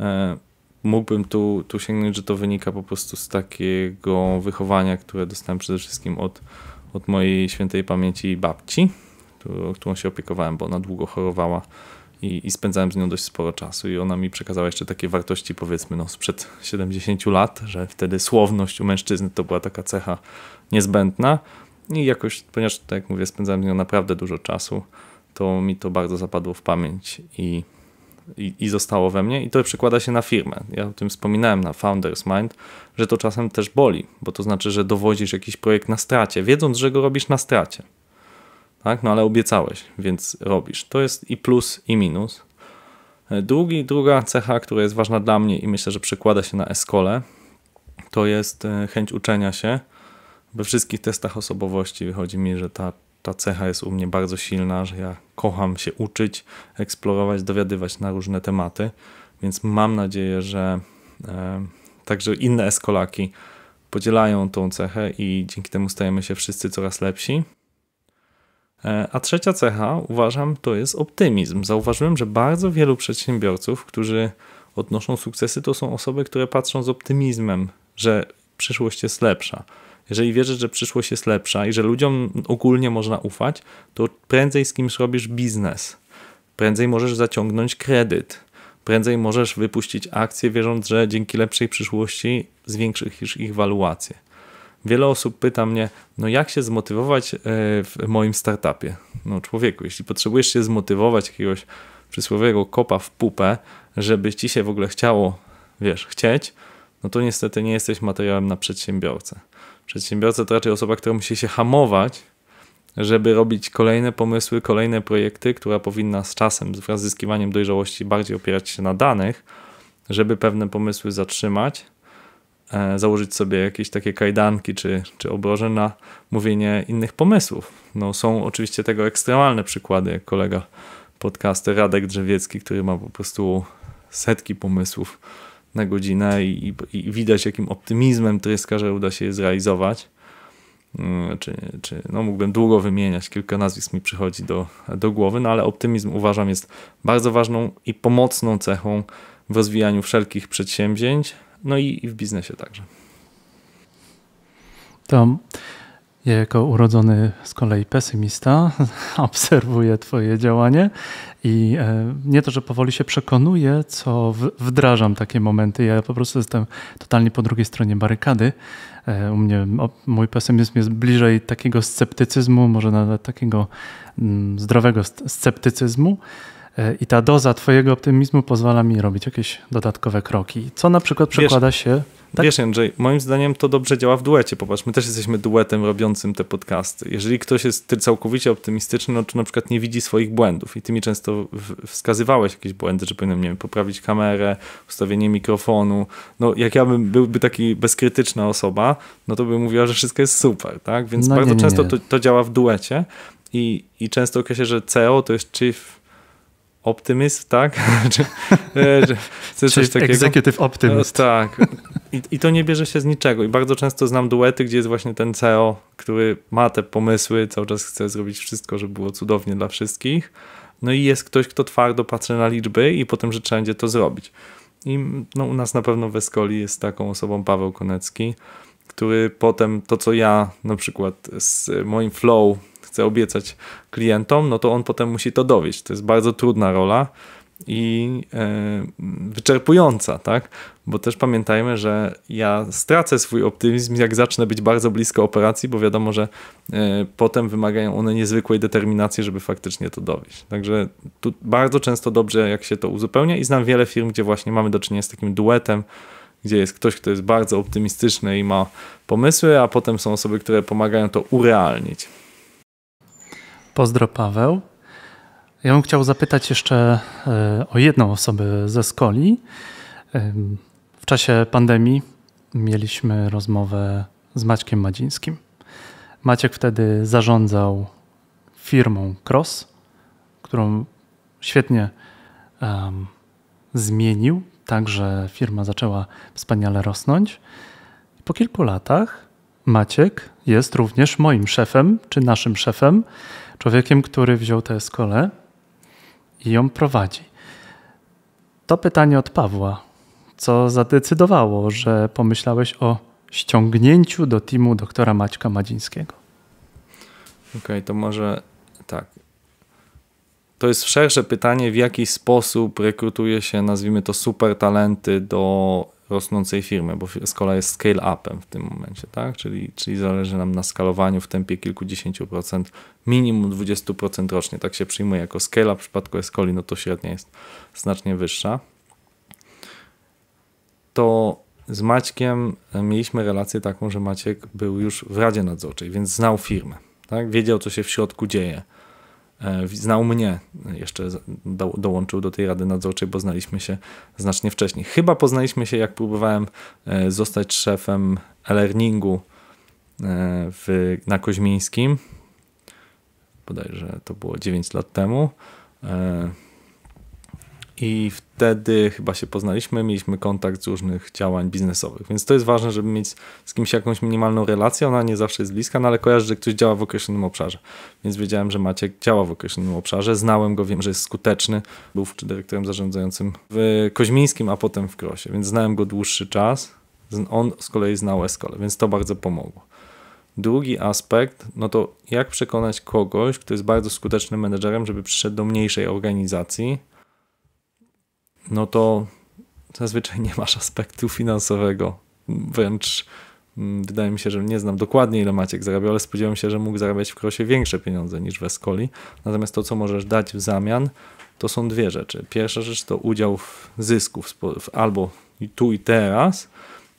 E, mógłbym tu, tu sięgnąć, że to wynika po prostu z takiego wychowania, które dostałem przede wszystkim od, od mojej świętej pamięci babci, którą, się opiekowałem, bo ona długo chorowała i, i, spędzałem z nią dość sporo czasu i ona mi przekazała jeszcze takie wartości powiedzmy no, sprzed 70 lat, że wtedy słowność u mężczyzny to była taka cecha niezbędna. I jakoś, ponieważ tak jak mówię, spędzałem z nią naprawdę dużo czasu, to mi to bardzo zapadło w pamięć i, i, i, zostało we mnie. I to przekłada się na firmę. Ja o tym wspominałem na Founders Mind, że to czasem też boli, bo to znaczy, że dowodzisz jakiś projekt na stracie, wiedząc, że go robisz na stracie. Tak? No ale obiecałeś, więc robisz. To jest i plus, i minus. Drugi, druga cecha, która jest ważna dla mnie i myślę, że przekłada się na eskole to jest e, chęć uczenia się we wszystkich testach osobowości wychodzi mi, że ta, ta cecha jest u mnie bardzo silna, że ja kocham się uczyć, eksplorować, dowiadywać na różne tematy, więc mam nadzieję, że e, także inne eskolaki podzielają tą cechę i dzięki temu stajemy się wszyscy coraz lepsi. E, a trzecia cecha, uważam, to jest optymizm. Zauważyłem, że bardzo wielu przedsiębiorców, którzy odnoszą sukcesy, to są osoby, które patrzą z optymizmem, że przyszłość jest lepsza jeżeli wierzysz, że przyszłość jest lepsza i że ludziom ogólnie można ufać, to prędzej z kimś robisz biznes, prędzej możesz zaciągnąć kredyt, prędzej możesz wypuścić akcje, wierząc, że dzięki lepszej przyszłości zwiększysz ich waluację. Wiele osób pyta mnie, no jak się zmotywować e, w moim startupie? No człowieku, jeśli potrzebujesz się zmotywować jakiegoś przysłowiowego kopa w pupę, żeby ci się w ogóle chciało, wiesz, chcieć, no to niestety nie jesteś materiałem na przedsiębiorcę. Przedsiębiorca to raczej osoba, która musi się hamować, żeby robić kolejne pomysły, kolejne projekty, która powinna z czasem, wraz z zyskiwaniem dojrzałości, bardziej opierać się na danych, żeby pewne pomysły zatrzymać, e, założyć sobie jakieś takie kajdanki czy, czy obroże na mówienie innych pomysłów. No, są oczywiście tego ekstremalne przykłady, jak kolega podcaster Radek Drzewiecki, który ma po prostu setki pomysłów na godzinę i, i, i widać, jakim optymizmem tryska, że uda się je zrealizować. Mm, czy, czy, no mógłbym długo wymieniać, kilka nazwisk mi przychodzi do, do głowy, no ale optymizm uważam jest bardzo ważną i pomocną cechą w rozwijaniu wszelkich przedsięwzięć, no i, i w biznesie także. To ja jako urodzony z kolei pesymista obserwuję Twoje działanie i e, nie to, że powoli się przekonuję, co wdrażam takie momenty. Ja po prostu jestem totalnie po drugiej stronie barykady. E, u mnie mój pesymizm jest bliżej takiego sceptycyzmu, może nawet takiego mm, zdrowego sceptycyzmu. E, I ta doza Twojego optymizmu pozwala mi robić jakieś dodatkowe kroki, co na przykład przekłada Wiesz, się tak? Wiesz, Andrzej, moim zdaniem to dobrze działa w duecie. Popatrz, my też jesteśmy duetem robiącym te podcasty. Jeżeli ktoś jest całkowicie optymistyczny, no to na przykład nie widzi swoich błędów i ty mi często wskazywałeś jakieś błędy, że powinienem, nie wiem, poprawić kamerę, ustawienie mikrofonu. No, jak ja bym byłby taki bezkrytyczna osoba, no to bym mówiła, że wszystko jest super, tak? Więc no bardzo nie, nie, często nie. To, to, działa w duecie i, i często określa, że CEO to jest chief optymist, tak? czy, e, czy coś takiego? Executive optimist. No, tak. I, I to nie bierze się z niczego. I bardzo często znam duety, gdzie jest właśnie ten CEO, który ma te pomysły, cały czas chce zrobić wszystko, żeby było cudownie dla wszystkich. No i jest ktoś, kto twardo patrzy na liczby i potem, że trzeba będzie to zrobić. I no, u nas na pewno w Escoli jest taką osobą Paweł Konecki, który potem to, co ja na przykład z moim flow chcę obiecać klientom, no to on potem musi to dowieść. To jest bardzo trudna rola i e, wyczerpująca, tak? Bo też pamiętajmy, że ja stracę swój optymizm, jak zacznę być bardzo blisko operacji, bo wiadomo, że e, potem wymagają one niezwykłej determinacji, żeby faktycznie to dowieść. Także tu bardzo często dobrze, jak się to uzupełnia i znam wiele firm, gdzie właśnie mamy do czynienia z takim duetem, gdzie jest ktoś, kto jest bardzo optymistyczny i ma pomysły, a potem są osoby, które pomagają to urealnić. Pozdro Paweł. Ja bym chciał zapytać jeszcze e, o jedną osobę ze Skoli. W czasie pandemii mieliśmy rozmowę z Maćkiem Madzińskim. Maciek wtedy zarządzał firmą Cross, którą świetnie um, zmienił, tak że firma zaczęła wspaniale rosnąć. Po kilku latach Maciek jest również moim szefem, czy naszym szefem, człowiekiem, który wziął tę skolę i ją prowadzi. To pytanie od Pawła. Co zadecydowało, że pomyślałeś o ściągnięciu do teamu doktora Maćka Madzińskiego? Okej, okay, to może tak. To jest szersze pytanie, w jaki sposób rekrutuje się, nazwijmy to, super talenty do rosnącej firmy, bo Skola jest scale-upem w tym momencie, tak? Czyli, czyli zależy nam na skalowaniu w tempie kilkudziesięciu procent, minimum 20% rocznie. Tak się przyjmuje jako scale-up. W przypadku Escoli no to średnia jest znacznie wyższa. To z Maćkiem e, mieliśmy relację taką, że Maciek był już w Radzie Nadzorczej, więc znał firmę, tak? Wiedział, co się w środku dzieje E, znał mnie, jeszcze do, dołączył do tej rady nadzorczej, bo znaliśmy się znacznie wcześniej. Chyba poznaliśmy się, jak próbowałem e, zostać szefem e-learningu e, w, na Koźmińskim. że to było 9 lat temu i wtedy chyba się poznaliśmy, mieliśmy kontakt z różnych działań biznesowych, więc to jest ważne, żeby mieć z kimś jakąś minimalną relację, ona nie zawsze jest bliska, no ale kojarzy, że ktoś działa w określonym obszarze, więc wiedziałem, że Maciek działa w określonym obszarze, znałem go, wiem, że jest skuteczny, był dyrektorem zarządzającym w Koźmińskim, a potem w Krosie, więc znałem go dłuższy czas, on z kolei znał Eskolę, więc to bardzo pomogło. Drugi aspekt, no to jak przekonać kogoś, kto jest bardzo skutecznym menedżerem, żeby przyszedł do mniejszej organizacji, no to zazwyczaj nie masz aspektu finansowego. Wręcz mm, wydaje mi się, że nie znam dokładnie ile Maciek zarabiał, ale spodziewam się, że mógł zarabiać w Krosie większe pieniądze niż w Escoli. Natomiast to, co możesz dać w zamian, to są dwie rzeczy. Pierwsza rzecz to udział w zysku albo tu i teraz,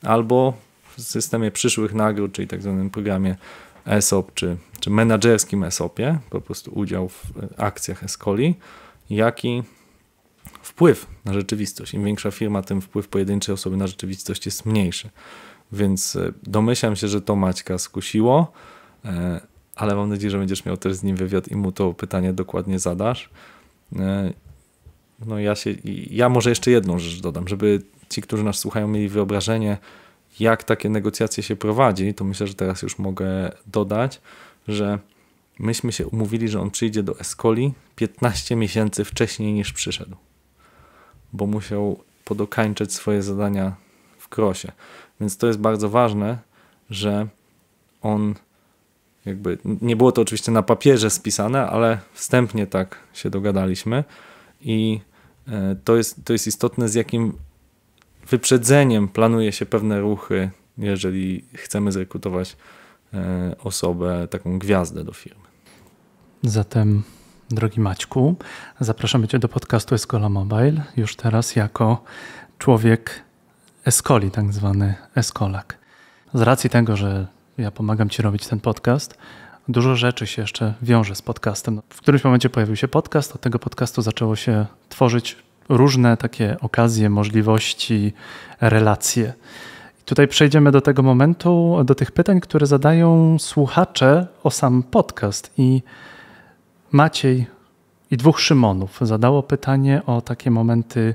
albo w systemie przyszłych nagród, czyli tak zwanym programie ESOP, czy, czy menedżerskim ESOPie, po prostu udział w e, akcjach Escoli, jaki i wpływ na rzeczywistość. Im większa firma, tym wpływ pojedynczej osoby na rzeczywistość jest mniejszy. Więc e, domyślam się, że to Maćka skusiło, e, ale mam nadzieję, że będziesz miał też z nim wywiad i mu to pytanie dokładnie zadasz. E, no ja się, ja może jeszcze jedną rzecz dodam, żeby ci, którzy nas słuchają, mieli wyobrażenie, jak takie negocjacje się prowadzi, to myślę, że teraz już mogę dodać, że myśmy się umówili, że on przyjdzie do Escoli 15 miesięcy wcześniej niż przyszedł bo musiał podokańczyć swoje zadania w krosie. Więc to jest bardzo ważne, że on jakby, nie było to oczywiście na papierze spisane, ale wstępnie tak się dogadaliśmy i e, to jest, to jest istotne, z jakim wyprzedzeniem planuje się pewne ruchy, jeżeli chcemy zrekrutować e, osobę, taką gwiazdę do firmy. Zatem drogi Maćku. Zapraszamy Cię do podcastu Escola Mobile, już teraz jako człowiek Escoli, tak zwany Escolak. Z racji tego, że ja pomagam Ci robić ten podcast, dużo rzeczy się jeszcze wiąże z podcastem. W którymś momencie pojawił się podcast, od tego podcastu zaczęło się tworzyć różne takie okazje, możliwości, relacje. tutaj przejdziemy do tego momentu, do tych pytań, które zadają słuchacze o sam podcast i Maciej i dwóch Szymonów zadało pytanie o takie momenty,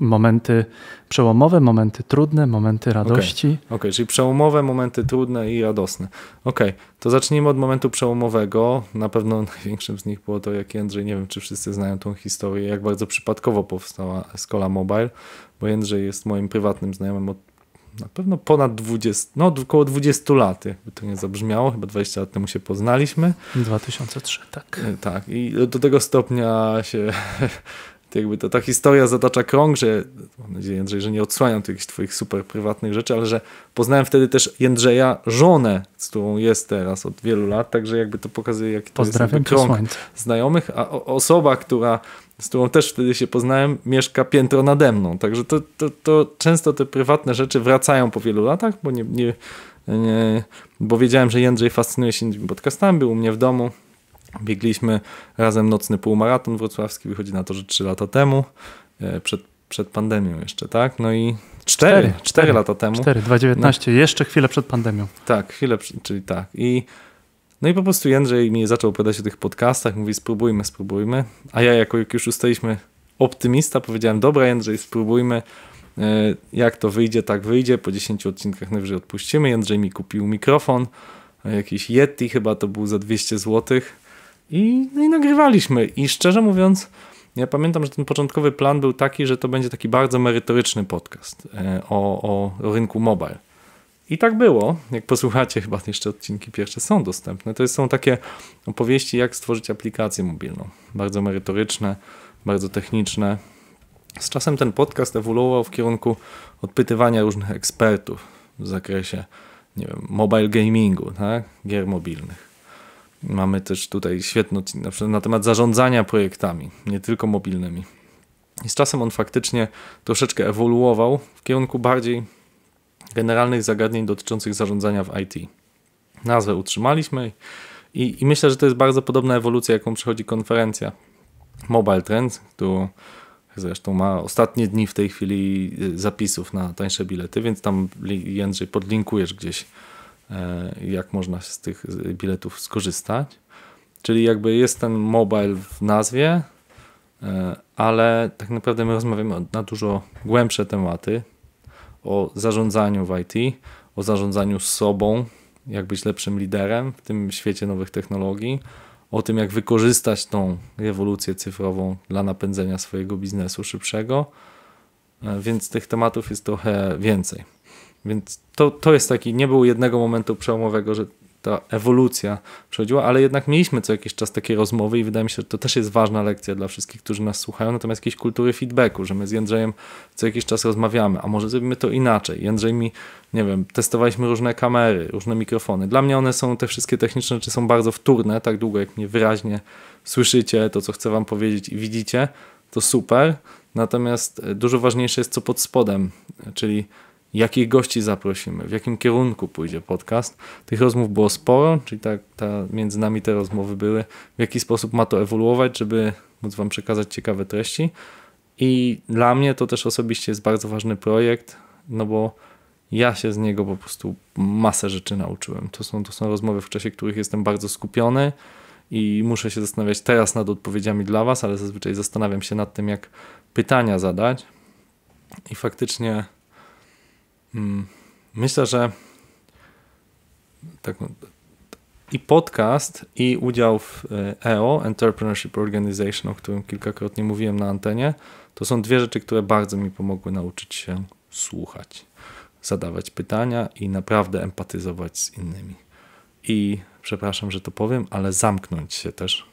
momenty przełomowe, momenty trudne, momenty radości. Okej, okay. okay. czyli przełomowe, momenty trudne i radosne. Okej, okay. to zacznijmy od momentu przełomowego. Na pewno największym z nich było to, jak Jędrzej, nie wiem czy wszyscy znają tą historię, jak bardzo przypadkowo powstała Escola Mobile, bo Jędrzej jest moim prywatnym znajomym od na pewno ponad 20, no około 20 lat, jakby to nie zabrzmiało, chyba 20 lat temu się poznaliśmy. 2003, tak. E, tak, i do tego stopnia się jakby to, ta historia zatacza krąg, że mam nadzieję, Jędrzej, że nie odsłaniam jakichś twoich super prywatnych rzeczy, ale że poznałem wtedy też Jędrzeja, żonę, z którą jest teraz od wielu lat, także jakby to pokazuje, jaki to Pozdrawiam jest krąg znajomych, a osoba, która z którą też wtedy się poznałem, mieszka piętro nade mną. Także to, to, to często te prywatne rzeczy wracają po wielu latach, bo nie, nie, nie bo wiedziałem, że Jędrzej fascynuje się tymi podcastami, był u mnie w domu. Biegliśmy razem nocny półmaraton wrocławski, wychodzi na to, że 3 lata temu, e, przed, przed pandemią jeszcze, tak? No i 4, 4, 4 lata temu. 4, 2019, no, jeszcze chwilę przed pandemią. Tak, chwilę, czyli tak. I no i po prostu Jędrzej mi zaczął opowiadać o tych podcastach, mówi spróbujmy, spróbujmy. A ja jako jak już ustaliśmy optymista, powiedziałem dobra Jędrzej, spróbujmy. E, jak to wyjdzie, tak wyjdzie. Po 10 odcinkach najwyżej odpuścimy. Jędrzej mi kupił mikrofon, e, jakiś Yeti chyba to był za 200 zł. I, no i nagrywaliśmy. I szczerze mówiąc, ja pamiętam, że ten początkowy plan był taki, że to będzie taki bardzo merytoryczny podcast e, o, o rynku mobile. I tak było, jak posłuchacie, chyba jeszcze odcinki pierwsze są dostępne. To są takie opowieści, jak stworzyć aplikację mobilną. Bardzo merytoryczne, bardzo techniczne. Z czasem ten podcast ewoluował w kierunku odpytywania różnych ekspertów w zakresie, nie wiem, mobile gamingu, tak? gier mobilnych. Mamy też tutaj świetny odcinek na, przykład na temat zarządzania projektami, nie tylko mobilnymi. I z czasem on faktycznie troszeczkę ewoluował w kierunku bardziej generalnych zagadnień dotyczących zarządzania w IT. Nazwę utrzymaliśmy i, i myślę, że to jest bardzo podobna ewolucja, jaką przechodzi konferencja Mobile Trends, która zresztą ma ostatnie dni w tej chwili y, zapisów na tańsze bilety, więc tam Jędrzej podlinkujesz gdzieś, e, jak można z tych biletów skorzystać. Czyli jakby jest ten mobile w nazwie, e, ale tak naprawdę my rozmawiamy na dużo głębsze tematy, o zarządzaniu w IT, o zarządzaniu sobą, jak być lepszym liderem w tym świecie nowych technologii, o tym, jak wykorzystać tą rewolucję cyfrową dla napędzenia swojego biznesu szybszego. E, więc tych tematów jest trochę więcej. Więc to, to jest taki, nie było jednego momentu przełomowego, że ta ewolucja przechodziła, ale jednak mieliśmy co jakiś czas takie rozmowy i wydaje mi się, że to też jest ważna lekcja dla wszystkich, którzy nas słuchają, natomiast jakiejś kultury feedbacku, że my z Jędrzejem co jakiś czas rozmawiamy, a może zrobimy to inaczej. Jędrzej mi, nie wiem, testowaliśmy różne kamery, różne mikrofony. Dla mnie one są, te wszystkie techniczne rzeczy są bardzo wtórne, tak długo jak mnie wyraźnie słyszycie, to co chcę wam powiedzieć i widzicie, to super, natomiast e, dużo ważniejsze jest co pod spodem, e, czyli jakich gości zaprosimy, w jakim kierunku pójdzie podcast. Tych rozmów było sporo, czyli tak ta, między nami te rozmowy były, w jaki sposób ma to ewoluować, żeby móc Wam przekazać ciekawe treści. I dla mnie to też osobiście jest bardzo ważny projekt, no bo ja się z niego po prostu masę rzeczy nauczyłem. To są, to są rozmowy, w czasie których jestem bardzo skupiony i muszę się zastanawiać teraz nad odpowiedziami dla Was, ale zazwyczaj zastanawiam się nad tym, jak pytania zadać. I faktycznie Hmm. Myślę, że tak, i podcast, i udział w y, EO, Entrepreneurship Organization, o którym kilkakrotnie mówiłem na antenie, to są dwie rzeczy, które bardzo mi pomogły nauczyć się słuchać, zadawać pytania i naprawdę empatyzować z innymi. I przepraszam, że to powiem, ale zamknąć się też,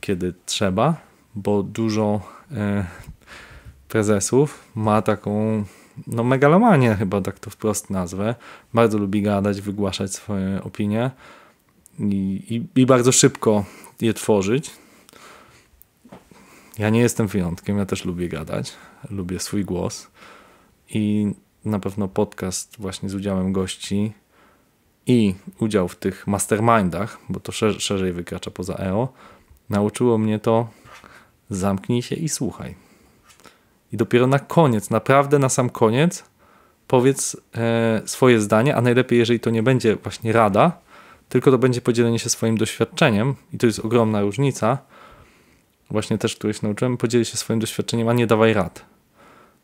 kiedy trzeba, bo dużo y, prezesów ma taką no megalomanie chyba tak to wprost nazwę. Bardzo lubi gadać, wygłaszać swoje opinie i, i, i bardzo szybko je tworzyć. Ja nie jestem wyjątkiem, ja też lubię gadać, lubię swój głos i na pewno podcast właśnie z udziałem gości i udział w tych mastermindach, bo to szerzej wykracza poza EO, nauczyło mnie to zamknij się i słuchaj. I dopiero na koniec, naprawdę na sam koniec, powiedz e, swoje zdanie, a najlepiej, jeżeli to nie będzie właśnie rada, tylko to będzie podzielenie się swoim doświadczeniem, i to jest ogromna różnica. Właśnie też, której się nauczyłem, podziel się swoim doświadczeniem, a nie dawaj rad.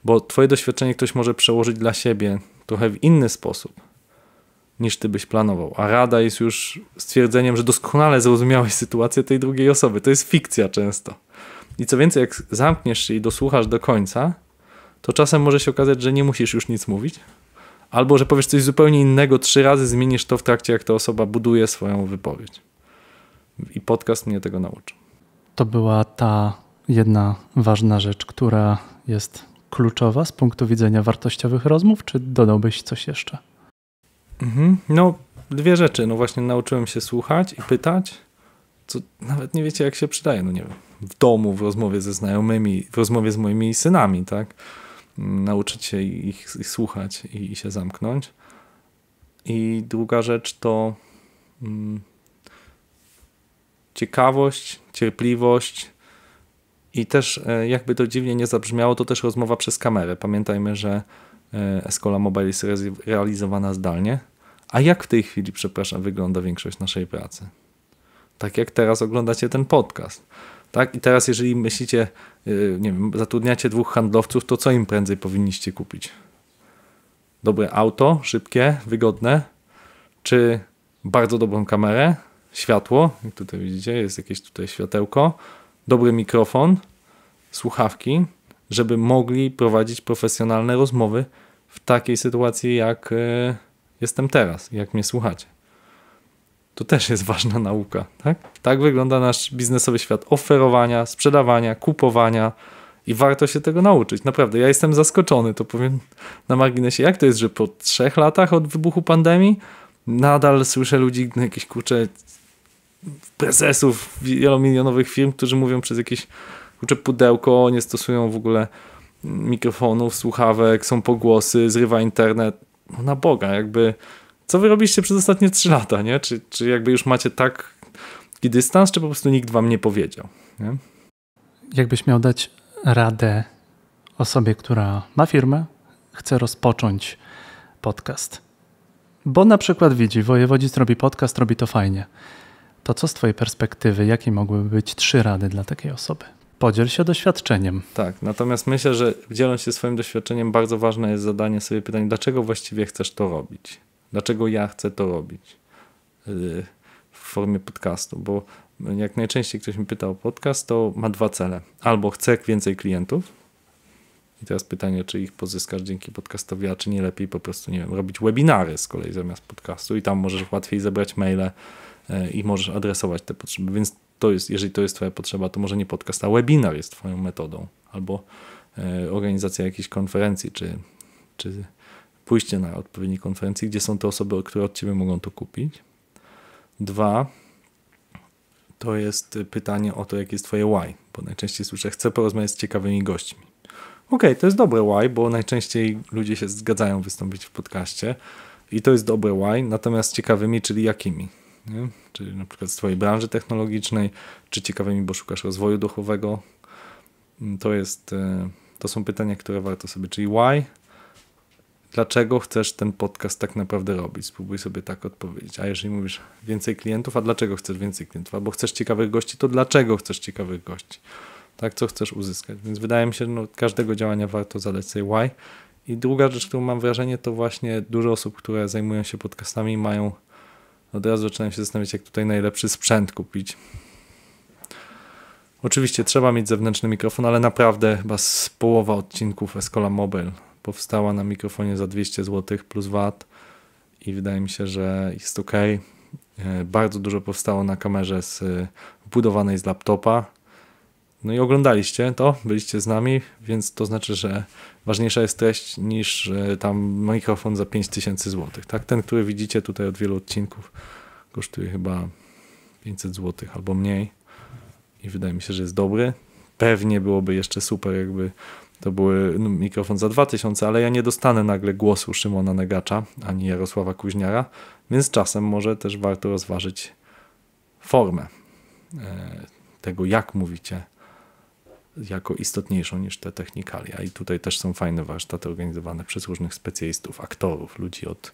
Bo twoje doświadczenie ktoś może przełożyć dla siebie trochę w inny sposób, niż ty byś planował. A rada jest już stwierdzeniem, że doskonale zrozumiałeś sytuację tej drugiej osoby. To jest fikcja często. I co więcej, jak zamkniesz się i dosłuchasz do końca, to czasem może się okazać, że nie musisz już nic mówić. Albo że powiesz coś zupełnie innego trzy razy, zmienisz to w trakcie, jak ta osoba buduje swoją wypowiedź. I podcast mnie tego nauczył. To była ta jedna ważna rzecz, która jest kluczowa z punktu widzenia wartościowych rozmów, czy dodałbyś coś jeszcze? Mhm. No, dwie rzeczy. No właśnie nauczyłem się słuchać i pytać, co nawet nie wiecie, jak się przydaje, no nie wiem w domu, w rozmowie ze znajomymi, w rozmowie z moimi synami, tak? Mm, nauczyć się ich, ich słuchać i, i, się zamknąć. I druga rzecz to mm, ciekawość, cierpliwość i też, e, jakby to dziwnie nie zabrzmiało, to też rozmowa przez kamerę. Pamiętajmy, że e, Escola Mobile jest realizowana zdalnie. A jak w tej chwili, przepraszam, wygląda większość naszej pracy? Tak jak teraz oglądacie ten podcast. Tak? I teraz, jeżeli myślicie, y, nie wiem, zatrudniacie dwóch handlowców, to co im prędzej powinniście kupić? Dobre auto, szybkie, wygodne, czy bardzo dobrą kamerę, światło, jak tutaj widzicie, jest jakieś tutaj światełko, dobry mikrofon, słuchawki, żeby mogli prowadzić profesjonalne rozmowy w takiej sytuacji, jak y, jestem teraz, jak mnie słuchacie. To też jest ważna nauka. Tak? tak wygląda nasz biznesowy świat oferowania, sprzedawania, kupowania i warto się tego nauczyć. Naprawdę, ja jestem zaskoczony, to powiem na marginesie, jak to jest, że po trzech latach od wybuchu pandemii nadal słyszę ludzi, no, jakieś kurcze prezesów wielomilionowych firm, którzy mówią przez jakieś kurcze pudełko, nie stosują w ogóle mikrofonów, słuchawek, są pogłosy, zrywa internet. No na Boga, jakby co wy robiliście przez ostatnie 3 lata, nie? Czy, czy jakby już macie tak dystans, czy po prostu nikt wam nie powiedział, nie? Jakbyś miał dać radę osobie, która ma firmę, chce rozpocząć podcast. Bo na przykład widzi, wojewodzic robi podcast, robi to fajnie. To co z twojej perspektywy, jakie mogłyby być trzy rady dla takiej osoby? Podziel się doświadczeniem. Tak, natomiast myślę, że dzieląc się swoim doświadczeniem, bardzo ważne jest zadanie sobie pytania, dlaczego właściwie chcesz to robić? Dlaczego ja chcę to robić y, w formie podcastu? Bo jak najczęściej ktoś mi pyta o podcast, to ma dwa cele. Albo chce więcej klientów, i teraz pytanie, czy ich pozyskasz dzięki podcastowi, a czy nie lepiej po prostu, nie wiem, robić webinary z kolei zamiast podcastu i tam możesz łatwiej zebrać maile y, i możesz adresować te potrzeby. Więc to jest, jeżeli to jest Twoja potrzeba, to może nie podcast, a webinar jest Twoją metodą albo y, organizacja jakiejś konferencji czy, czy pójście na odpowiedniej konferencji, gdzie są te osoby, które od ciebie mogą to kupić. Dwa, to jest pytanie o to, jakie jest twoje why, bo najczęściej słyszę, chcę porozmawiać z ciekawymi gośćmi. Okej, okay, to jest dobre why, bo najczęściej ludzie się zgadzają wystąpić w podcaście i to jest dobre why, natomiast ciekawymi, czyli jakimi? Nie? Czyli na przykład z twojej branży technologicznej, czy ciekawymi, bo szukasz rozwoju duchowego. To jest, e, to są pytania, które warto sobie, czyli why, dlaczego chcesz ten podcast tak naprawdę robić? Spróbuj sobie tak odpowiedzieć. A jeżeli mówisz więcej klientów, a dlaczego chcesz więcej klientów? Albo chcesz ciekawych gości, to dlaczego chcesz ciekawych gości? Tak, co chcesz uzyskać? Więc wydaje mi się, że no, każdego działania warto zadać sobie why. I druga rzecz, którą mam wrażenie, to właśnie dużo osób, które zajmują się podcastami, mają od razu zaczynają się zastanawiać, jak tutaj najlepszy sprzęt kupić. Oczywiście trzeba mieć zewnętrzny mikrofon, ale naprawdę chyba z połowa odcinków Escola Mobile powstała na mikrofonie za 200 zł plus VAT i wydaje mi się, że jest ok. E, bardzo dużo powstało na kamerze z e, wbudowanej z laptopa. No i oglądaliście to, byliście z nami, więc to znaczy, że ważniejsza jest treść niż e, tam mikrofon za 5000 zł. Tak? Ten, który widzicie tutaj od wielu odcinków, kosztuje chyba 500 zł albo mniej i wydaje mi się, że jest dobry. Pewnie byłoby jeszcze super, jakby to były no, mikrofon za 2000, ale ja nie dostanę nagle głosu Szymona Negacza ani Jarosława Kuźniara, więc czasem może też warto rozważyć formę e, tego, jak mówicie, jako istotniejszą niż te technikalia. I tutaj też są fajne warsztaty organizowane przez różnych specjalistów, aktorów, ludzi od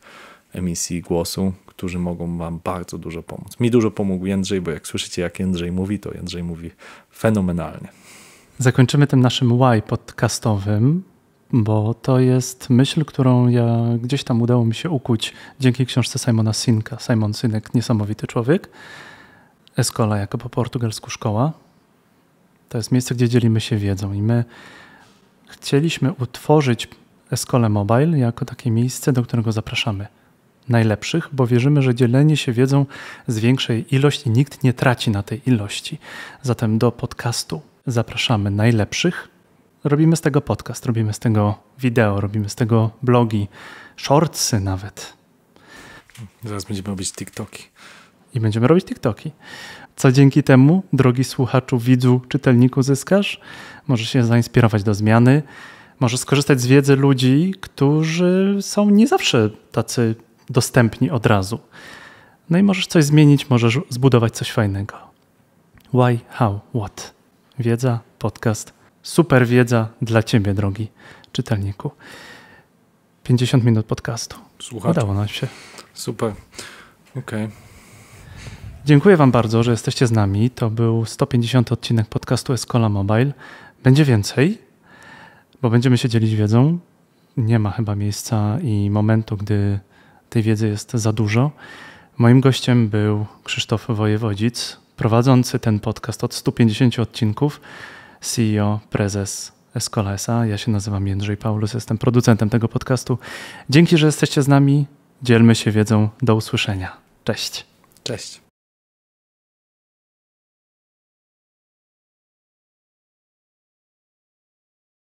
emisji głosu, którzy mogą Wam bardzo dużo pomóc. Mi dużo pomógł Jędrzej, bo jak słyszycie, jak Jędrzej mówi, to Jędrzej mówi fenomenalnie. Zakończymy tym naszym why podcastowym, bo to jest myśl, którą ja gdzieś tam udało mi się ukuć dzięki książce Simona Sinka. Simon Sinek, niesamowity człowiek. Escola jako po portugalsku szkoła. To jest miejsce, gdzie dzielimy się wiedzą i my chcieliśmy utworzyć Escole Mobile jako takie miejsce, do którego zapraszamy najlepszych, bo wierzymy, że dzielenie się wiedzą zwiększa jej ilość i nikt nie traci na tej ilości. Zatem do podcastu zapraszamy najlepszych. Robimy z tego podcast, robimy z tego wideo, robimy z tego blogi, shortsy nawet. Zaraz będziemy robić TikToki. I będziemy robić TikToki. Co dzięki temu, drogi słuchaczu, widzu, czytelniku, zyskasz? Możesz się zainspirować do zmiany, możesz skorzystać z wiedzy ludzi, którzy są nie zawsze tacy dostępni od razu. No i możesz coś zmienić, możesz zbudować coś fajnego. Why, how, what? Wiedza, podcast. Super wiedza dla Ciebie, drogi czytelniku. 50 minut podcastu. Udało nam się. Super. Okej. Okay. Dziękuję Wam bardzo, że jesteście z nami. To był 150 odcinek podcastu Escola Mobile. Będzie więcej, bo będziemy się dzielić wiedzą. Nie ma chyba miejsca i momentu, gdy tej wiedzy jest za dużo. Moim gościem był Krzysztof Wojewodzic, prowadzący ten podcast od 150 odcinków, CEO, prezes Escola Ja się nazywam Jędrzej Paulus, jestem producentem tego podcastu. Dzięki, że jesteście z nami. Dzielmy się wiedzą. Do usłyszenia. Cześć. Cześć.